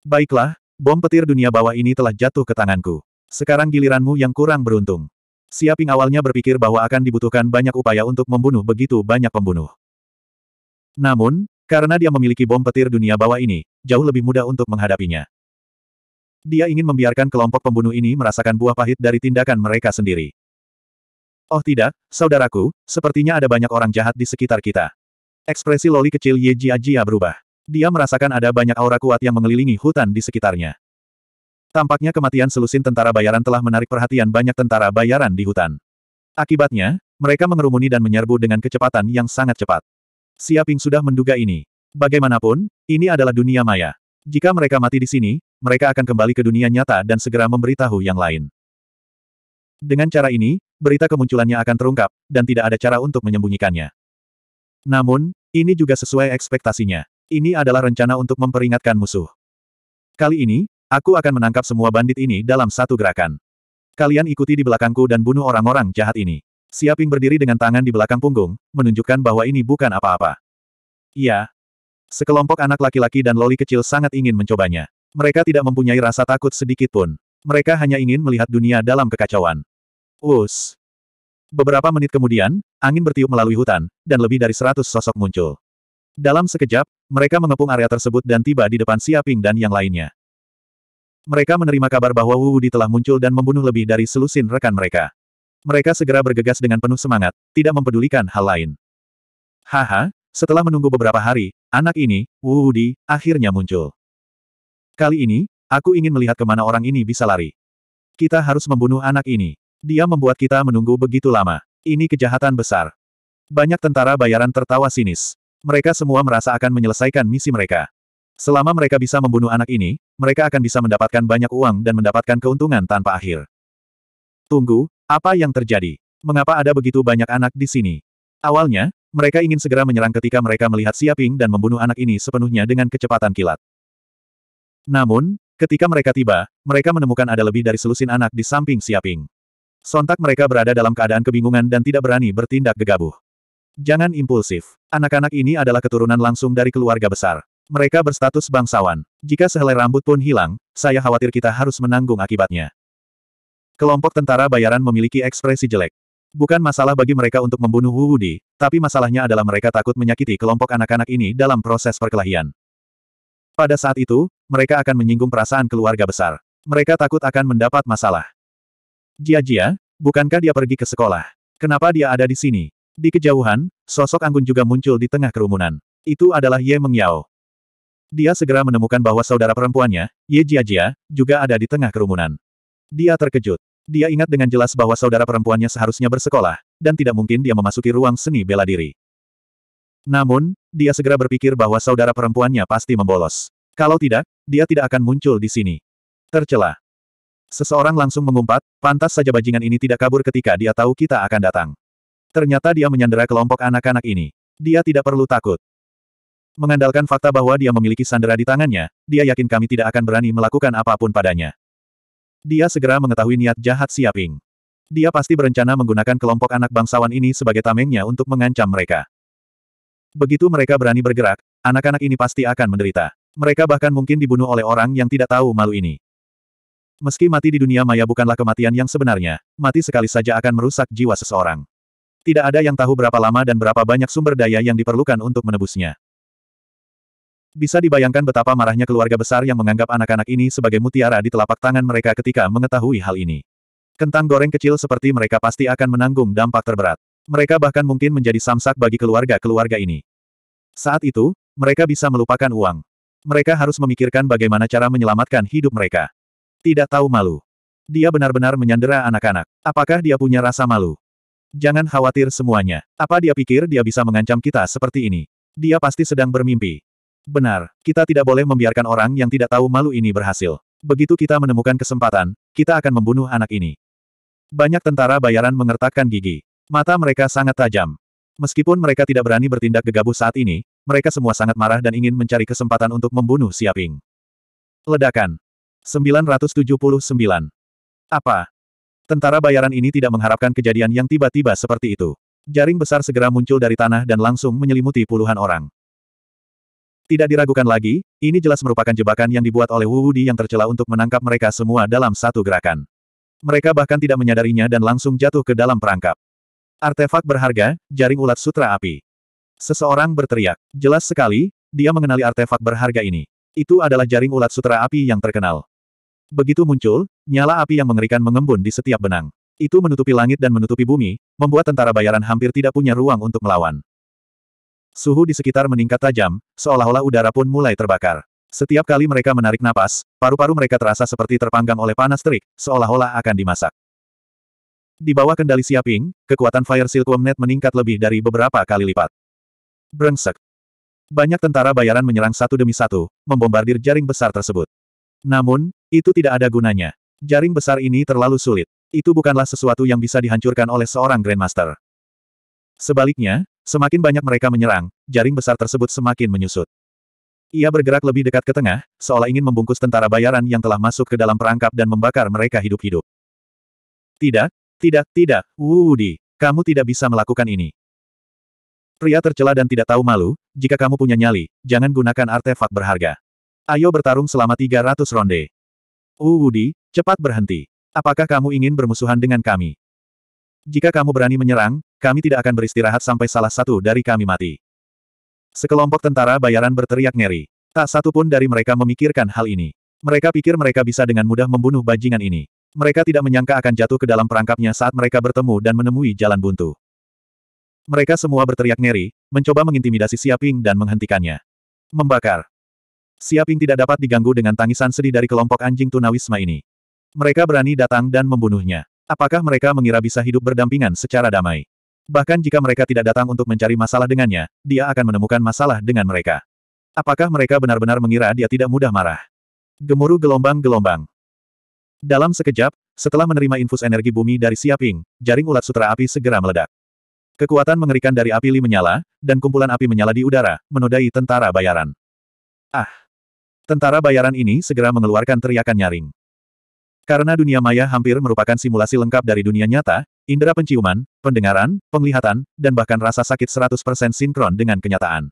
Baiklah, bom petir dunia bawah ini telah jatuh ke tanganku. Sekarang giliranmu yang kurang beruntung. Siaping awalnya berpikir bahwa akan dibutuhkan banyak upaya untuk membunuh begitu banyak pembunuh. Namun, karena dia memiliki bom petir dunia bawah ini, jauh lebih mudah untuk menghadapinya. Dia ingin membiarkan kelompok pembunuh ini merasakan buah pahit dari tindakan mereka sendiri. Oh tidak, saudaraku, sepertinya ada banyak orang jahat di sekitar kita. Ekspresi loli kecil Ye Jia Jia berubah. Dia merasakan ada banyak aura kuat yang mengelilingi hutan di sekitarnya. Tampaknya kematian selusin tentara bayaran telah menarik perhatian banyak tentara bayaran di hutan. Akibatnya, mereka mengerumuni dan menyerbu dengan kecepatan yang sangat cepat. Siaping sudah menduga ini. Bagaimanapun, ini adalah dunia maya. Jika mereka mati di sini, mereka akan kembali ke dunia nyata dan segera memberitahu yang lain. Dengan cara ini, berita kemunculannya akan terungkap, dan tidak ada cara untuk menyembunyikannya. Namun, ini juga sesuai ekspektasinya. Ini adalah rencana untuk memperingatkan musuh. Kali ini, aku akan menangkap semua bandit ini dalam satu gerakan. Kalian ikuti di belakangku dan bunuh orang-orang jahat ini. Siaping berdiri dengan tangan di belakang punggung, menunjukkan bahwa ini bukan apa-apa. Iya. Sekelompok anak laki-laki dan loli kecil sangat ingin mencobanya. Mereka tidak mempunyai rasa takut sedikit pun. Mereka hanya ingin melihat dunia dalam kekacauan. Us. Beberapa menit kemudian, angin bertiup melalui hutan, dan lebih dari seratus sosok muncul. Dalam sekejap, mereka mengepung area tersebut dan tiba di depan Siaping dan yang lainnya. Mereka menerima kabar bahwa Wu Wudi telah muncul dan membunuh lebih dari selusin rekan mereka. Mereka segera bergegas dengan penuh semangat, tidak mempedulikan hal lain. Haha, setelah menunggu beberapa hari, anak ini, Wudi, akhirnya muncul. Kali ini, aku ingin melihat kemana orang ini bisa lari. Kita harus membunuh anak ini. Dia membuat kita menunggu begitu lama. Ini kejahatan besar. Banyak tentara bayaran tertawa sinis. Mereka semua merasa akan menyelesaikan misi mereka. Selama mereka bisa membunuh anak ini, mereka akan bisa mendapatkan banyak uang dan mendapatkan keuntungan tanpa akhir. Tunggu, apa yang terjadi? Mengapa ada begitu banyak anak di sini? Awalnya, mereka ingin segera menyerang ketika mereka melihat Siaping dan membunuh anak ini sepenuhnya dengan kecepatan kilat. Namun, ketika mereka tiba, mereka menemukan ada lebih dari selusin anak di samping Siaping. Sontak mereka berada dalam keadaan kebingungan dan tidak berani bertindak gegabah. Jangan impulsif. Anak-anak ini adalah keturunan langsung dari keluarga besar. Mereka berstatus bangsawan. Jika sehelai rambut pun hilang, saya khawatir kita harus menanggung akibatnya. Kelompok tentara bayaran memiliki ekspresi jelek. Bukan masalah bagi mereka untuk membunuh Wu Wudi, tapi masalahnya adalah mereka takut menyakiti kelompok anak-anak ini dalam proses perkelahian. Pada saat itu, mereka akan menyinggung perasaan keluarga besar. Mereka takut akan mendapat masalah. Jia-jia, bukankah dia pergi ke sekolah? Kenapa dia ada di sini? Di kejauhan, sosok Anggun juga muncul di tengah kerumunan. Itu adalah Ye Mengyao. Dia segera menemukan bahwa saudara perempuannya, Ye Jia-jia, juga ada di tengah kerumunan. Dia terkejut. Dia ingat dengan jelas bahwa saudara perempuannya seharusnya bersekolah, dan tidak mungkin dia memasuki ruang seni bela diri. Namun, dia segera berpikir bahwa saudara perempuannya pasti membolos. Kalau tidak, dia tidak akan muncul di sini. Tercela. Seseorang langsung mengumpat, pantas saja bajingan ini tidak kabur ketika dia tahu kita akan datang. Ternyata dia menyandera kelompok anak-anak ini. Dia tidak perlu takut. Mengandalkan fakta bahwa dia memiliki sandera di tangannya, dia yakin kami tidak akan berani melakukan apapun padanya. Dia segera mengetahui niat jahat Siaping. Dia pasti berencana menggunakan kelompok anak bangsawan ini sebagai tamengnya untuk mengancam mereka. Begitu mereka berani bergerak, anak-anak ini pasti akan menderita. Mereka bahkan mungkin dibunuh oleh orang yang tidak tahu malu ini. Meski mati di dunia maya bukanlah kematian yang sebenarnya, mati sekali saja akan merusak jiwa seseorang. Tidak ada yang tahu berapa lama dan berapa banyak sumber daya yang diperlukan untuk menebusnya. Bisa dibayangkan betapa marahnya keluarga besar yang menganggap anak-anak ini sebagai mutiara di telapak tangan mereka ketika mengetahui hal ini. Kentang goreng kecil seperti mereka pasti akan menanggung dampak terberat. Mereka bahkan mungkin menjadi samsak bagi keluarga-keluarga ini. Saat itu, mereka bisa melupakan uang. Mereka harus memikirkan bagaimana cara menyelamatkan hidup mereka. Tidak tahu malu. Dia benar-benar menyandera anak-anak. Apakah dia punya rasa malu? Jangan khawatir semuanya. Apa dia pikir dia bisa mengancam kita seperti ini? Dia pasti sedang bermimpi. Benar, kita tidak boleh membiarkan orang yang tidak tahu malu ini berhasil. Begitu kita menemukan kesempatan, kita akan membunuh anak ini. Banyak tentara bayaran mengertakkan gigi. Mata mereka sangat tajam. Meskipun mereka tidak berani bertindak gegabah saat ini, mereka semua sangat marah dan ingin mencari kesempatan untuk membunuh Siaping. Ledakan. 979. Apa? Tentara bayaran ini tidak mengharapkan kejadian yang tiba-tiba seperti itu. Jaring besar segera muncul dari tanah dan langsung menyelimuti puluhan orang. Tidak diragukan lagi, ini jelas merupakan jebakan yang dibuat oleh Wu Wudi yang tercela untuk menangkap mereka semua dalam satu gerakan. Mereka bahkan tidak menyadarinya dan langsung jatuh ke dalam perangkap. Artefak berharga, jaring ulat sutra api. Seseorang berteriak. Jelas sekali, dia mengenali artefak berharga ini. Itu adalah jaring ulat sutra api yang terkenal. Begitu muncul, nyala api yang mengerikan mengembun di setiap benang. Itu menutupi langit dan menutupi bumi, membuat tentara bayaran hampir tidak punya ruang untuk melawan. Suhu di sekitar meningkat tajam, seolah-olah udara pun mulai terbakar. Setiap kali mereka menarik napas, paru-paru mereka terasa seperti terpanggang oleh panas terik, seolah-olah akan dimasak. Di bawah kendali Siaping, kekuatan Fire Silkworm Net meningkat lebih dari beberapa kali lipat. Brengsek. Banyak tentara bayaran menyerang satu demi satu, membombardir jaring besar tersebut. Namun, itu tidak ada gunanya. Jaring besar ini terlalu sulit. Itu bukanlah sesuatu yang bisa dihancurkan oleh seorang Grandmaster. Sebaliknya, Semakin banyak mereka menyerang, jaring besar tersebut semakin menyusut. Ia bergerak lebih dekat ke tengah, seolah ingin membungkus tentara bayaran yang telah masuk ke dalam perangkap dan membakar mereka hidup-hidup. Tidak, tidak, tidak, Wudi, kamu tidak bisa melakukan ini. Pria tercela dan tidak tahu malu, jika kamu punya nyali, jangan gunakan artefak berharga. Ayo bertarung selama 300 ronde. Wudi, cepat berhenti. Apakah kamu ingin bermusuhan dengan kami? Jika kamu berani menyerang, kami tidak akan beristirahat sampai salah satu dari kami mati. Sekelompok tentara bayaran berteriak ngeri. Tak satu pun dari mereka memikirkan hal ini. Mereka pikir mereka bisa dengan mudah membunuh bajingan ini. Mereka tidak menyangka akan jatuh ke dalam perangkapnya saat mereka bertemu dan menemui jalan buntu. Mereka semua berteriak ngeri, mencoba mengintimidasi Siaping dan menghentikannya. Membakar. Siaping tidak dapat diganggu dengan tangisan sedih dari kelompok anjing tunawisma ini. Mereka berani datang dan membunuhnya. Apakah mereka mengira bisa hidup berdampingan secara damai? Bahkan jika mereka tidak datang untuk mencari masalah dengannya, dia akan menemukan masalah dengan mereka. Apakah mereka benar-benar mengira dia tidak mudah marah? Gemuruh gelombang-gelombang. Dalam sekejap, setelah menerima infus energi bumi dari Siaping, jaring ulat sutra api segera meledak. Kekuatan mengerikan dari api Li menyala, dan kumpulan api menyala di udara, menodai tentara bayaran. Ah! Tentara bayaran ini segera mengeluarkan teriakan nyaring. Karena dunia maya hampir merupakan simulasi lengkap dari dunia nyata, indera penciuman, pendengaran, penglihatan, dan bahkan rasa sakit 100% sinkron dengan kenyataan.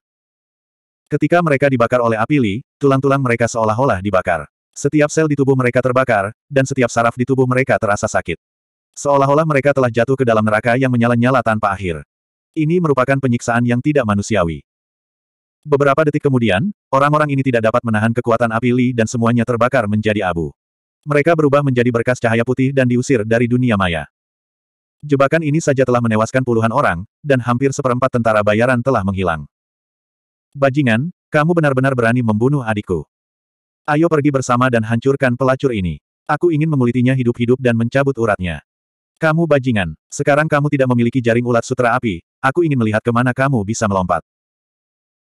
Ketika mereka dibakar oleh api Li, tulang-tulang mereka seolah-olah dibakar. Setiap sel di tubuh mereka terbakar, dan setiap saraf di tubuh mereka terasa sakit. Seolah-olah mereka telah jatuh ke dalam neraka yang menyala-nyala tanpa akhir. Ini merupakan penyiksaan yang tidak manusiawi. Beberapa detik kemudian, orang-orang ini tidak dapat menahan kekuatan api Li dan semuanya terbakar menjadi abu. Mereka berubah menjadi berkas cahaya putih dan diusir dari dunia maya. Jebakan ini saja telah menewaskan puluhan orang, dan hampir seperempat tentara bayaran telah menghilang. Bajingan, kamu benar-benar berani membunuh adikku. Ayo pergi bersama dan hancurkan pelacur ini. Aku ingin mengulitinya hidup-hidup dan mencabut uratnya. Kamu bajingan, sekarang kamu tidak memiliki jaring ulat sutra api, aku ingin melihat kemana kamu bisa melompat.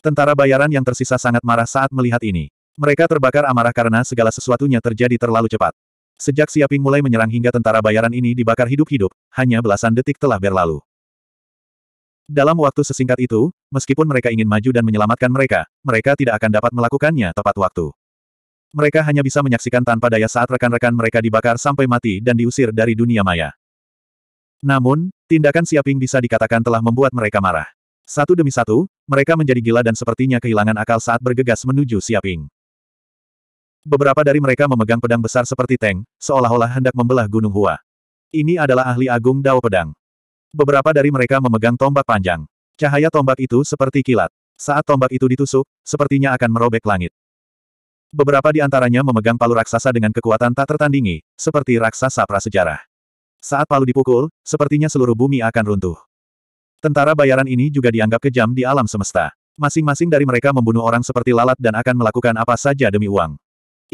Tentara bayaran yang tersisa sangat marah saat melihat ini. Mereka terbakar amarah karena segala sesuatunya terjadi terlalu cepat. Sejak Siaping mulai menyerang hingga tentara bayaran ini dibakar hidup-hidup, hanya belasan detik telah berlalu. Dalam waktu sesingkat itu, meskipun mereka ingin maju dan menyelamatkan mereka, mereka tidak akan dapat melakukannya tepat waktu. Mereka hanya bisa menyaksikan tanpa daya saat rekan-rekan mereka dibakar sampai mati dan diusir dari dunia maya. Namun, tindakan Siaping bisa dikatakan telah membuat mereka marah. Satu demi satu, mereka menjadi gila dan sepertinya kehilangan akal saat bergegas menuju Siaping. Beberapa dari mereka memegang pedang besar seperti tank, seolah-olah hendak membelah Gunung Hua. Ini adalah ahli agung Dao Pedang. Beberapa dari mereka memegang tombak panjang. Cahaya tombak itu seperti kilat. Saat tombak itu ditusuk, sepertinya akan merobek langit. Beberapa di antaranya memegang palu raksasa dengan kekuatan tak tertandingi, seperti raksasa prasejarah. Saat palu dipukul, sepertinya seluruh bumi akan runtuh. Tentara bayaran ini juga dianggap kejam di alam semesta. Masing-masing dari mereka membunuh orang seperti lalat dan akan melakukan apa saja demi uang.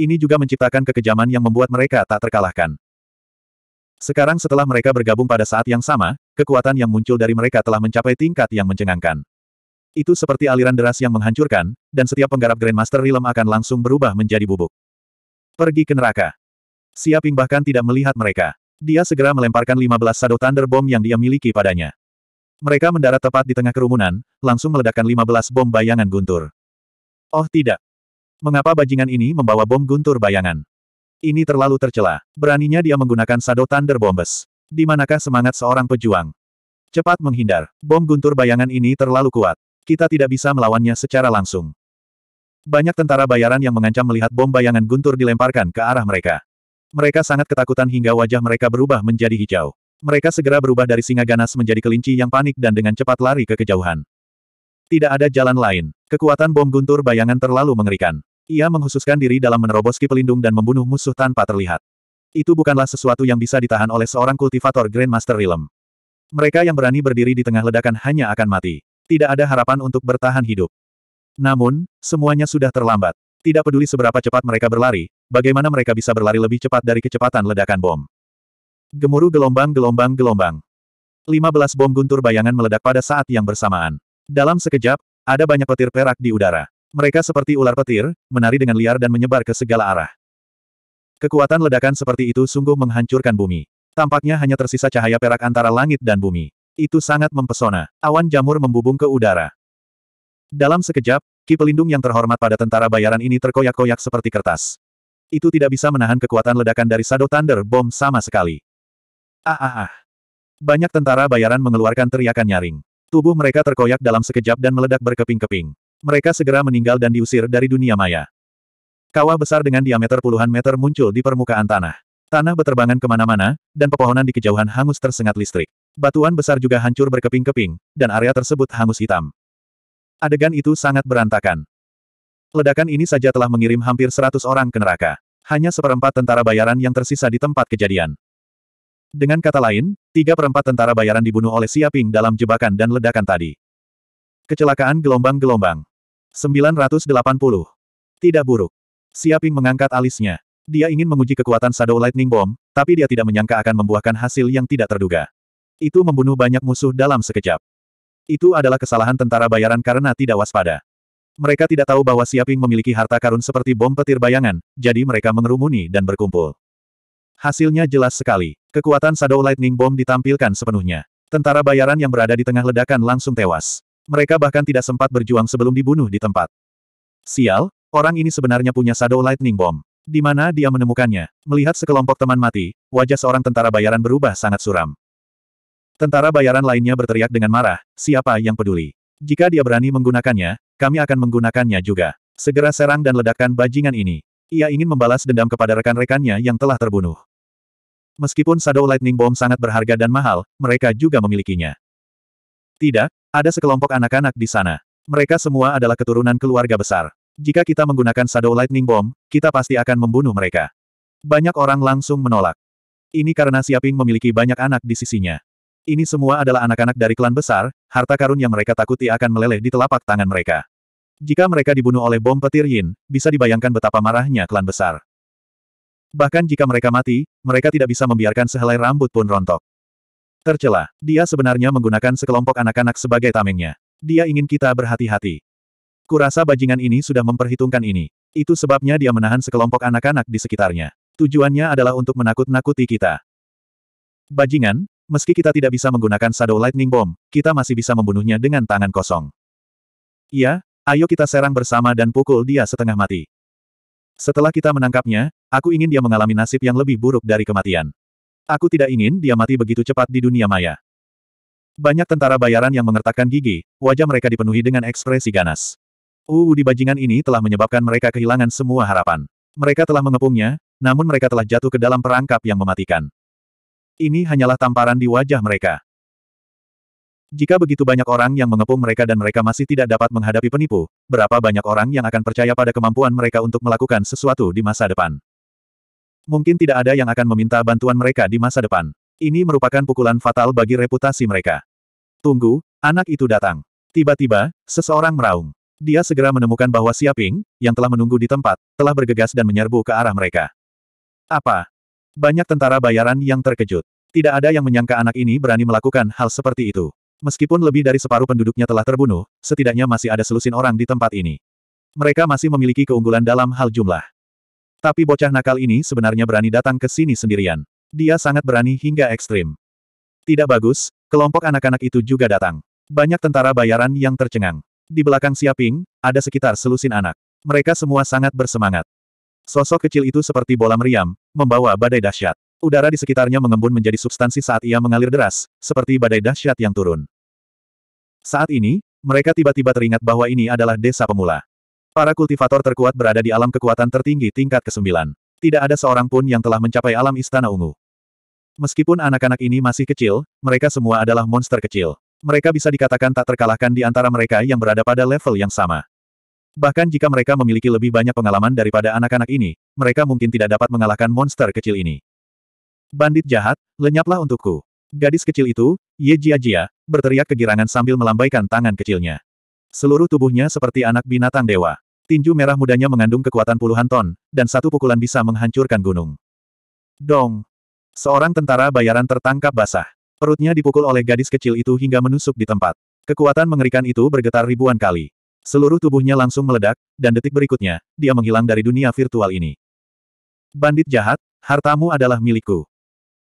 Ini juga menciptakan kekejaman yang membuat mereka tak terkalahkan. Sekarang setelah mereka bergabung pada saat yang sama, kekuatan yang muncul dari mereka telah mencapai tingkat yang mencengangkan. Itu seperti aliran deras yang menghancurkan, dan setiap penggarap Grandmaster Rilem akan langsung berubah menjadi bubuk. Pergi ke neraka. Siaping bahkan tidak melihat mereka. Dia segera melemparkan 15 Shadow Thunder Bomb yang dia miliki padanya. Mereka mendarat tepat di tengah kerumunan, langsung meledakkan 15 bom bayangan guntur. Oh tidak, Mengapa bajingan ini membawa bom guntur bayangan? Ini terlalu tercela. Beraninya dia menggunakan Shadow Thunder Bombes. Di manakah semangat seorang pejuang? Cepat menghindar. Bom guntur bayangan ini terlalu kuat. Kita tidak bisa melawannya secara langsung. Banyak tentara bayaran yang mengancam melihat bom bayangan guntur dilemparkan ke arah mereka. Mereka sangat ketakutan hingga wajah mereka berubah menjadi hijau. Mereka segera berubah dari singa ganas menjadi kelinci yang panik dan dengan cepat lari ke kejauhan. Tidak ada jalan lain. Kekuatan bom guntur bayangan terlalu mengerikan. Ia menghususkan diri dalam menerobos ki pelindung dan membunuh musuh tanpa terlihat. Itu bukanlah sesuatu yang bisa ditahan oleh seorang kultivator Grandmaster Realm. Mereka yang berani berdiri di tengah ledakan hanya akan mati. Tidak ada harapan untuk bertahan hidup. Namun, semuanya sudah terlambat. Tidak peduli seberapa cepat mereka berlari, bagaimana mereka bisa berlari lebih cepat dari kecepatan ledakan bom. Gemuruh gelombang-gelombang gelombang. 15 bom guntur bayangan meledak pada saat yang bersamaan. Dalam sekejap, ada banyak petir perak di udara. Mereka seperti ular petir, menari dengan liar dan menyebar ke segala arah. Kekuatan ledakan seperti itu sungguh menghancurkan bumi. Tampaknya hanya tersisa cahaya perak antara langit dan bumi. Itu sangat mempesona. Awan jamur membubung ke udara. Dalam sekejap, ki pelindung yang terhormat pada tentara bayaran ini terkoyak-koyak seperti kertas. Itu tidak bisa menahan kekuatan ledakan dari Sado Thunder Bomb sama sekali. Ah ah ah. Banyak tentara bayaran mengeluarkan teriakan nyaring. Tubuh mereka terkoyak dalam sekejap dan meledak berkeping-keping. Mereka segera meninggal dan diusir dari dunia maya. Kawah besar dengan diameter puluhan meter muncul di permukaan tanah. Tanah berterbangan kemana-mana, dan pepohonan di kejauhan hangus tersengat listrik. Batuan besar juga hancur berkeping-keping, dan area tersebut hangus hitam. Adegan itu sangat berantakan. Ledakan ini saja telah mengirim hampir seratus orang ke neraka. Hanya seperempat tentara bayaran yang tersisa di tempat kejadian. Dengan kata lain, tiga perempat tentara bayaran dibunuh oleh Siaping dalam jebakan dan ledakan tadi. Kecelakaan gelombang-gelombang. 980. Tidak buruk. Siaping mengangkat alisnya. Dia ingin menguji kekuatan Shadow Lightning Bomb, tapi dia tidak menyangka akan membuahkan hasil yang tidak terduga. Itu membunuh banyak musuh dalam sekejap. Itu adalah kesalahan tentara bayaran karena tidak waspada. Mereka tidak tahu bahwa Siaping memiliki harta karun seperti bom petir bayangan, jadi mereka mengerumuni dan berkumpul. Hasilnya jelas sekali. Kekuatan Shadow Lightning Bomb ditampilkan sepenuhnya. Tentara bayaran yang berada di tengah ledakan langsung tewas. Mereka bahkan tidak sempat berjuang sebelum dibunuh di tempat. Sial, orang ini sebenarnya punya Shadow Lightning Bomb. Di mana dia menemukannya? Melihat sekelompok teman mati, wajah seorang tentara bayaran berubah sangat suram. Tentara bayaran lainnya berteriak dengan marah, siapa yang peduli? Jika dia berani menggunakannya, kami akan menggunakannya juga. Segera serang dan ledakan bajingan ini. Ia ingin membalas dendam kepada rekan-rekannya yang telah terbunuh. Meskipun Shadow Lightning Bomb sangat berharga dan mahal, mereka juga memilikinya. Tidak, ada sekelompok anak-anak di sana. Mereka semua adalah keturunan keluarga besar. Jika kita menggunakan Shadow Lightning Bomb, kita pasti akan membunuh mereka. Banyak orang langsung menolak. Ini karena Siaping memiliki banyak anak di sisinya. Ini semua adalah anak-anak dari klan besar, harta karun yang mereka takuti akan meleleh di telapak tangan mereka. Jika mereka dibunuh oleh bom petir Yin, bisa dibayangkan betapa marahnya klan besar. Bahkan jika mereka mati, mereka tidak bisa membiarkan sehelai rambut pun rontok. Tercela, dia sebenarnya menggunakan sekelompok anak-anak sebagai tamengnya. Dia ingin kita berhati-hati. Kurasa bajingan ini sudah memperhitungkan ini. Itu sebabnya dia menahan sekelompok anak-anak di sekitarnya. Tujuannya adalah untuk menakut-nakuti kita. Bajingan, meski kita tidak bisa menggunakan Shadow Lightning Bomb, kita masih bisa membunuhnya dengan tangan kosong. Iya, ayo kita serang bersama dan pukul dia setengah mati. Setelah kita menangkapnya, aku ingin dia mengalami nasib yang lebih buruk dari kematian. Aku tidak ingin dia mati begitu cepat di dunia maya. Banyak tentara bayaran yang mengertakkan gigi, wajah mereka dipenuhi dengan ekspresi ganas. Uu uh, di bajingan ini telah menyebabkan mereka kehilangan semua harapan. Mereka telah mengepungnya, namun mereka telah jatuh ke dalam perangkap yang mematikan. Ini hanyalah tamparan di wajah mereka. Jika begitu banyak orang yang mengepung mereka dan mereka masih tidak dapat menghadapi penipu, berapa banyak orang yang akan percaya pada kemampuan mereka untuk melakukan sesuatu di masa depan? Mungkin tidak ada yang akan meminta bantuan mereka di masa depan. Ini merupakan pukulan fatal bagi reputasi mereka. Tunggu, anak itu datang. Tiba-tiba, seseorang meraung. Dia segera menemukan bahwa Siaping, yang telah menunggu di tempat, telah bergegas dan menyerbu ke arah mereka. Apa? Banyak tentara bayaran yang terkejut. Tidak ada yang menyangka anak ini berani melakukan hal seperti itu. Meskipun lebih dari separuh penduduknya telah terbunuh, setidaknya masih ada selusin orang di tempat ini. Mereka masih memiliki keunggulan dalam hal jumlah. Tapi bocah nakal ini sebenarnya berani datang ke sini sendirian. Dia sangat berani hingga ekstrim. Tidak bagus, kelompok anak-anak itu juga datang. Banyak tentara bayaran yang tercengang. Di belakang Siaping, ada sekitar selusin anak. Mereka semua sangat bersemangat. Sosok kecil itu seperti bola meriam, membawa badai dahsyat. Udara di sekitarnya mengembun menjadi substansi saat ia mengalir deras, seperti badai dahsyat yang turun. Saat ini, mereka tiba-tiba teringat bahwa ini adalah desa pemula. Para kultivator terkuat berada di alam kekuatan tertinggi tingkat ke-9. Tidak ada seorang pun yang telah mencapai alam Istana Ungu. Meskipun anak-anak ini masih kecil, mereka semua adalah monster kecil. Mereka bisa dikatakan tak terkalahkan di antara mereka yang berada pada level yang sama. Bahkan jika mereka memiliki lebih banyak pengalaman daripada anak-anak ini, mereka mungkin tidak dapat mengalahkan monster kecil ini. Bandit jahat, lenyaplah untukku. Gadis kecil itu, Ye Jia Jia, berteriak kegirangan sambil melambaikan tangan kecilnya. Seluruh tubuhnya seperti anak binatang dewa. Tinju merah mudanya mengandung kekuatan puluhan ton, dan satu pukulan bisa menghancurkan gunung. Dong! Seorang tentara bayaran tertangkap basah. Perutnya dipukul oleh gadis kecil itu hingga menusuk di tempat. Kekuatan mengerikan itu bergetar ribuan kali. Seluruh tubuhnya langsung meledak, dan detik berikutnya, dia menghilang dari dunia virtual ini. Bandit jahat, hartamu adalah milikku.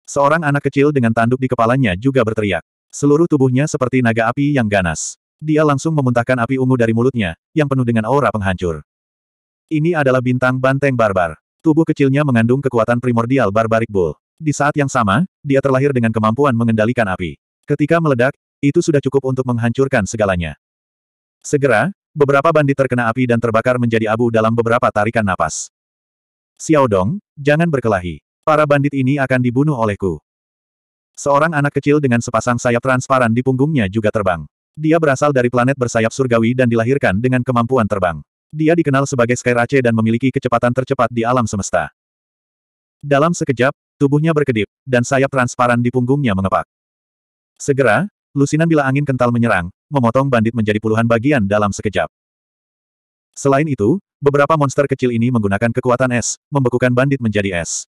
Seorang anak kecil dengan tanduk di kepalanya juga berteriak. Seluruh tubuhnya seperti naga api yang ganas. Dia langsung memuntahkan api ungu dari mulutnya, yang penuh dengan aura penghancur. Ini adalah bintang banteng barbar. Tubuh kecilnya mengandung kekuatan primordial barbarik bull. Di saat yang sama, dia terlahir dengan kemampuan mengendalikan api. Ketika meledak, itu sudah cukup untuk menghancurkan segalanya. Segera, beberapa bandit terkena api dan terbakar menjadi abu dalam beberapa tarikan napas. Xiaodong, jangan berkelahi. Para bandit ini akan dibunuh olehku. Seorang anak kecil dengan sepasang sayap transparan di punggungnya juga terbang. Dia berasal dari planet bersayap surgawi dan dilahirkan dengan kemampuan terbang. Dia dikenal sebagai Skyrace dan memiliki kecepatan tercepat di alam semesta. Dalam sekejap, tubuhnya berkedip, dan sayap transparan di punggungnya mengepak. Segera, lusinan bila angin kental menyerang, memotong bandit menjadi puluhan bagian dalam sekejap. Selain itu, beberapa monster kecil ini menggunakan kekuatan es, membekukan bandit menjadi es.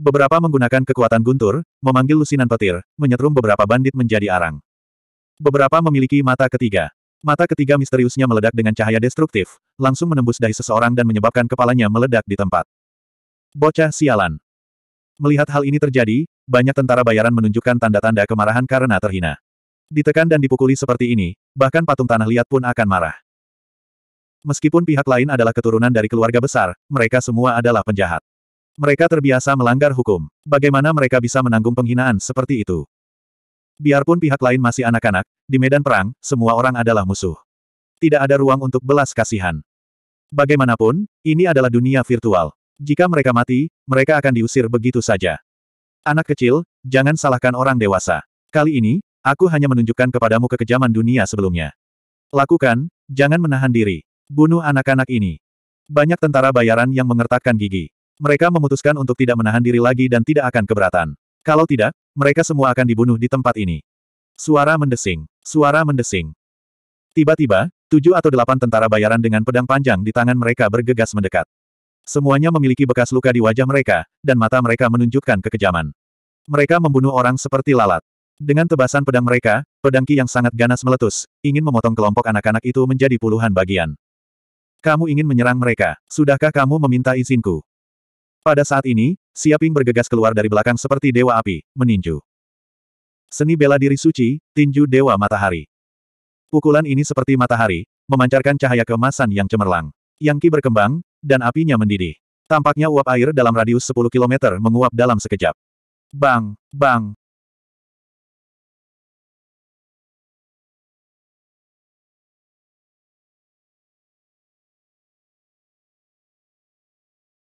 Beberapa menggunakan kekuatan guntur, memanggil lusinan petir, menyetrum beberapa bandit menjadi arang. Beberapa memiliki mata ketiga. Mata ketiga misteriusnya meledak dengan cahaya destruktif, langsung menembus dahi seseorang dan menyebabkan kepalanya meledak di tempat. Bocah sialan. Melihat hal ini terjadi, banyak tentara bayaran menunjukkan tanda-tanda kemarahan karena terhina. Ditekan dan dipukuli seperti ini, bahkan patung tanah liat pun akan marah. Meskipun pihak lain adalah keturunan dari keluarga besar, mereka semua adalah penjahat. Mereka terbiasa melanggar hukum. Bagaimana mereka bisa menanggung penghinaan seperti itu? Biarpun pihak lain masih anak-anak, di medan perang, semua orang adalah musuh. Tidak ada ruang untuk belas kasihan. Bagaimanapun, ini adalah dunia virtual. Jika mereka mati, mereka akan diusir begitu saja. Anak kecil, jangan salahkan orang dewasa. Kali ini, aku hanya menunjukkan kepadamu kekejaman dunia sebelumnya. Lakukan, jangan menahan diri. Bunuh anak-anak ini. Banyak tentara bayaran yang mengertakkan gigi. Mereka memutuskan untuk tidak menahan diri lagi dan tidak akan keberatan. Kalau tidak, mereka semua akan dibunuh di tempat ini. Suara mendesing. Suara mendesing. Tiba-tiba, tujuh atau delapan tentara bayaran dengan pedang panjang di tangan mereka bergegas mendekat. Semuanya memiliki bekas luka di wajah mereka, dan mata mereka menunjukkan kekejaman. Mereka membunuh orang seperti lalat. Dengan tebasan pedang mereka, pedang ki yang sangat ganas meletus, ingin memotong kelompok anak-anak itu menjadi puluhan bagian. Kamu ingin menyerang mereka, sudahkah kamu meminta izinku? Pada saat ini, Siaping bergegas keluar dari belakang seperti dewa api, meninju. Seni bela diri suci, tinju dewa matahari. Pukulan ini seperti matahari, memancarkan cahaya kemasan yang cemerlang. Yang ki berkembang, dan apinya mendidih. Tampaknya uap air dalam radius 10 km menguap dalam sekejap. Bang, bang,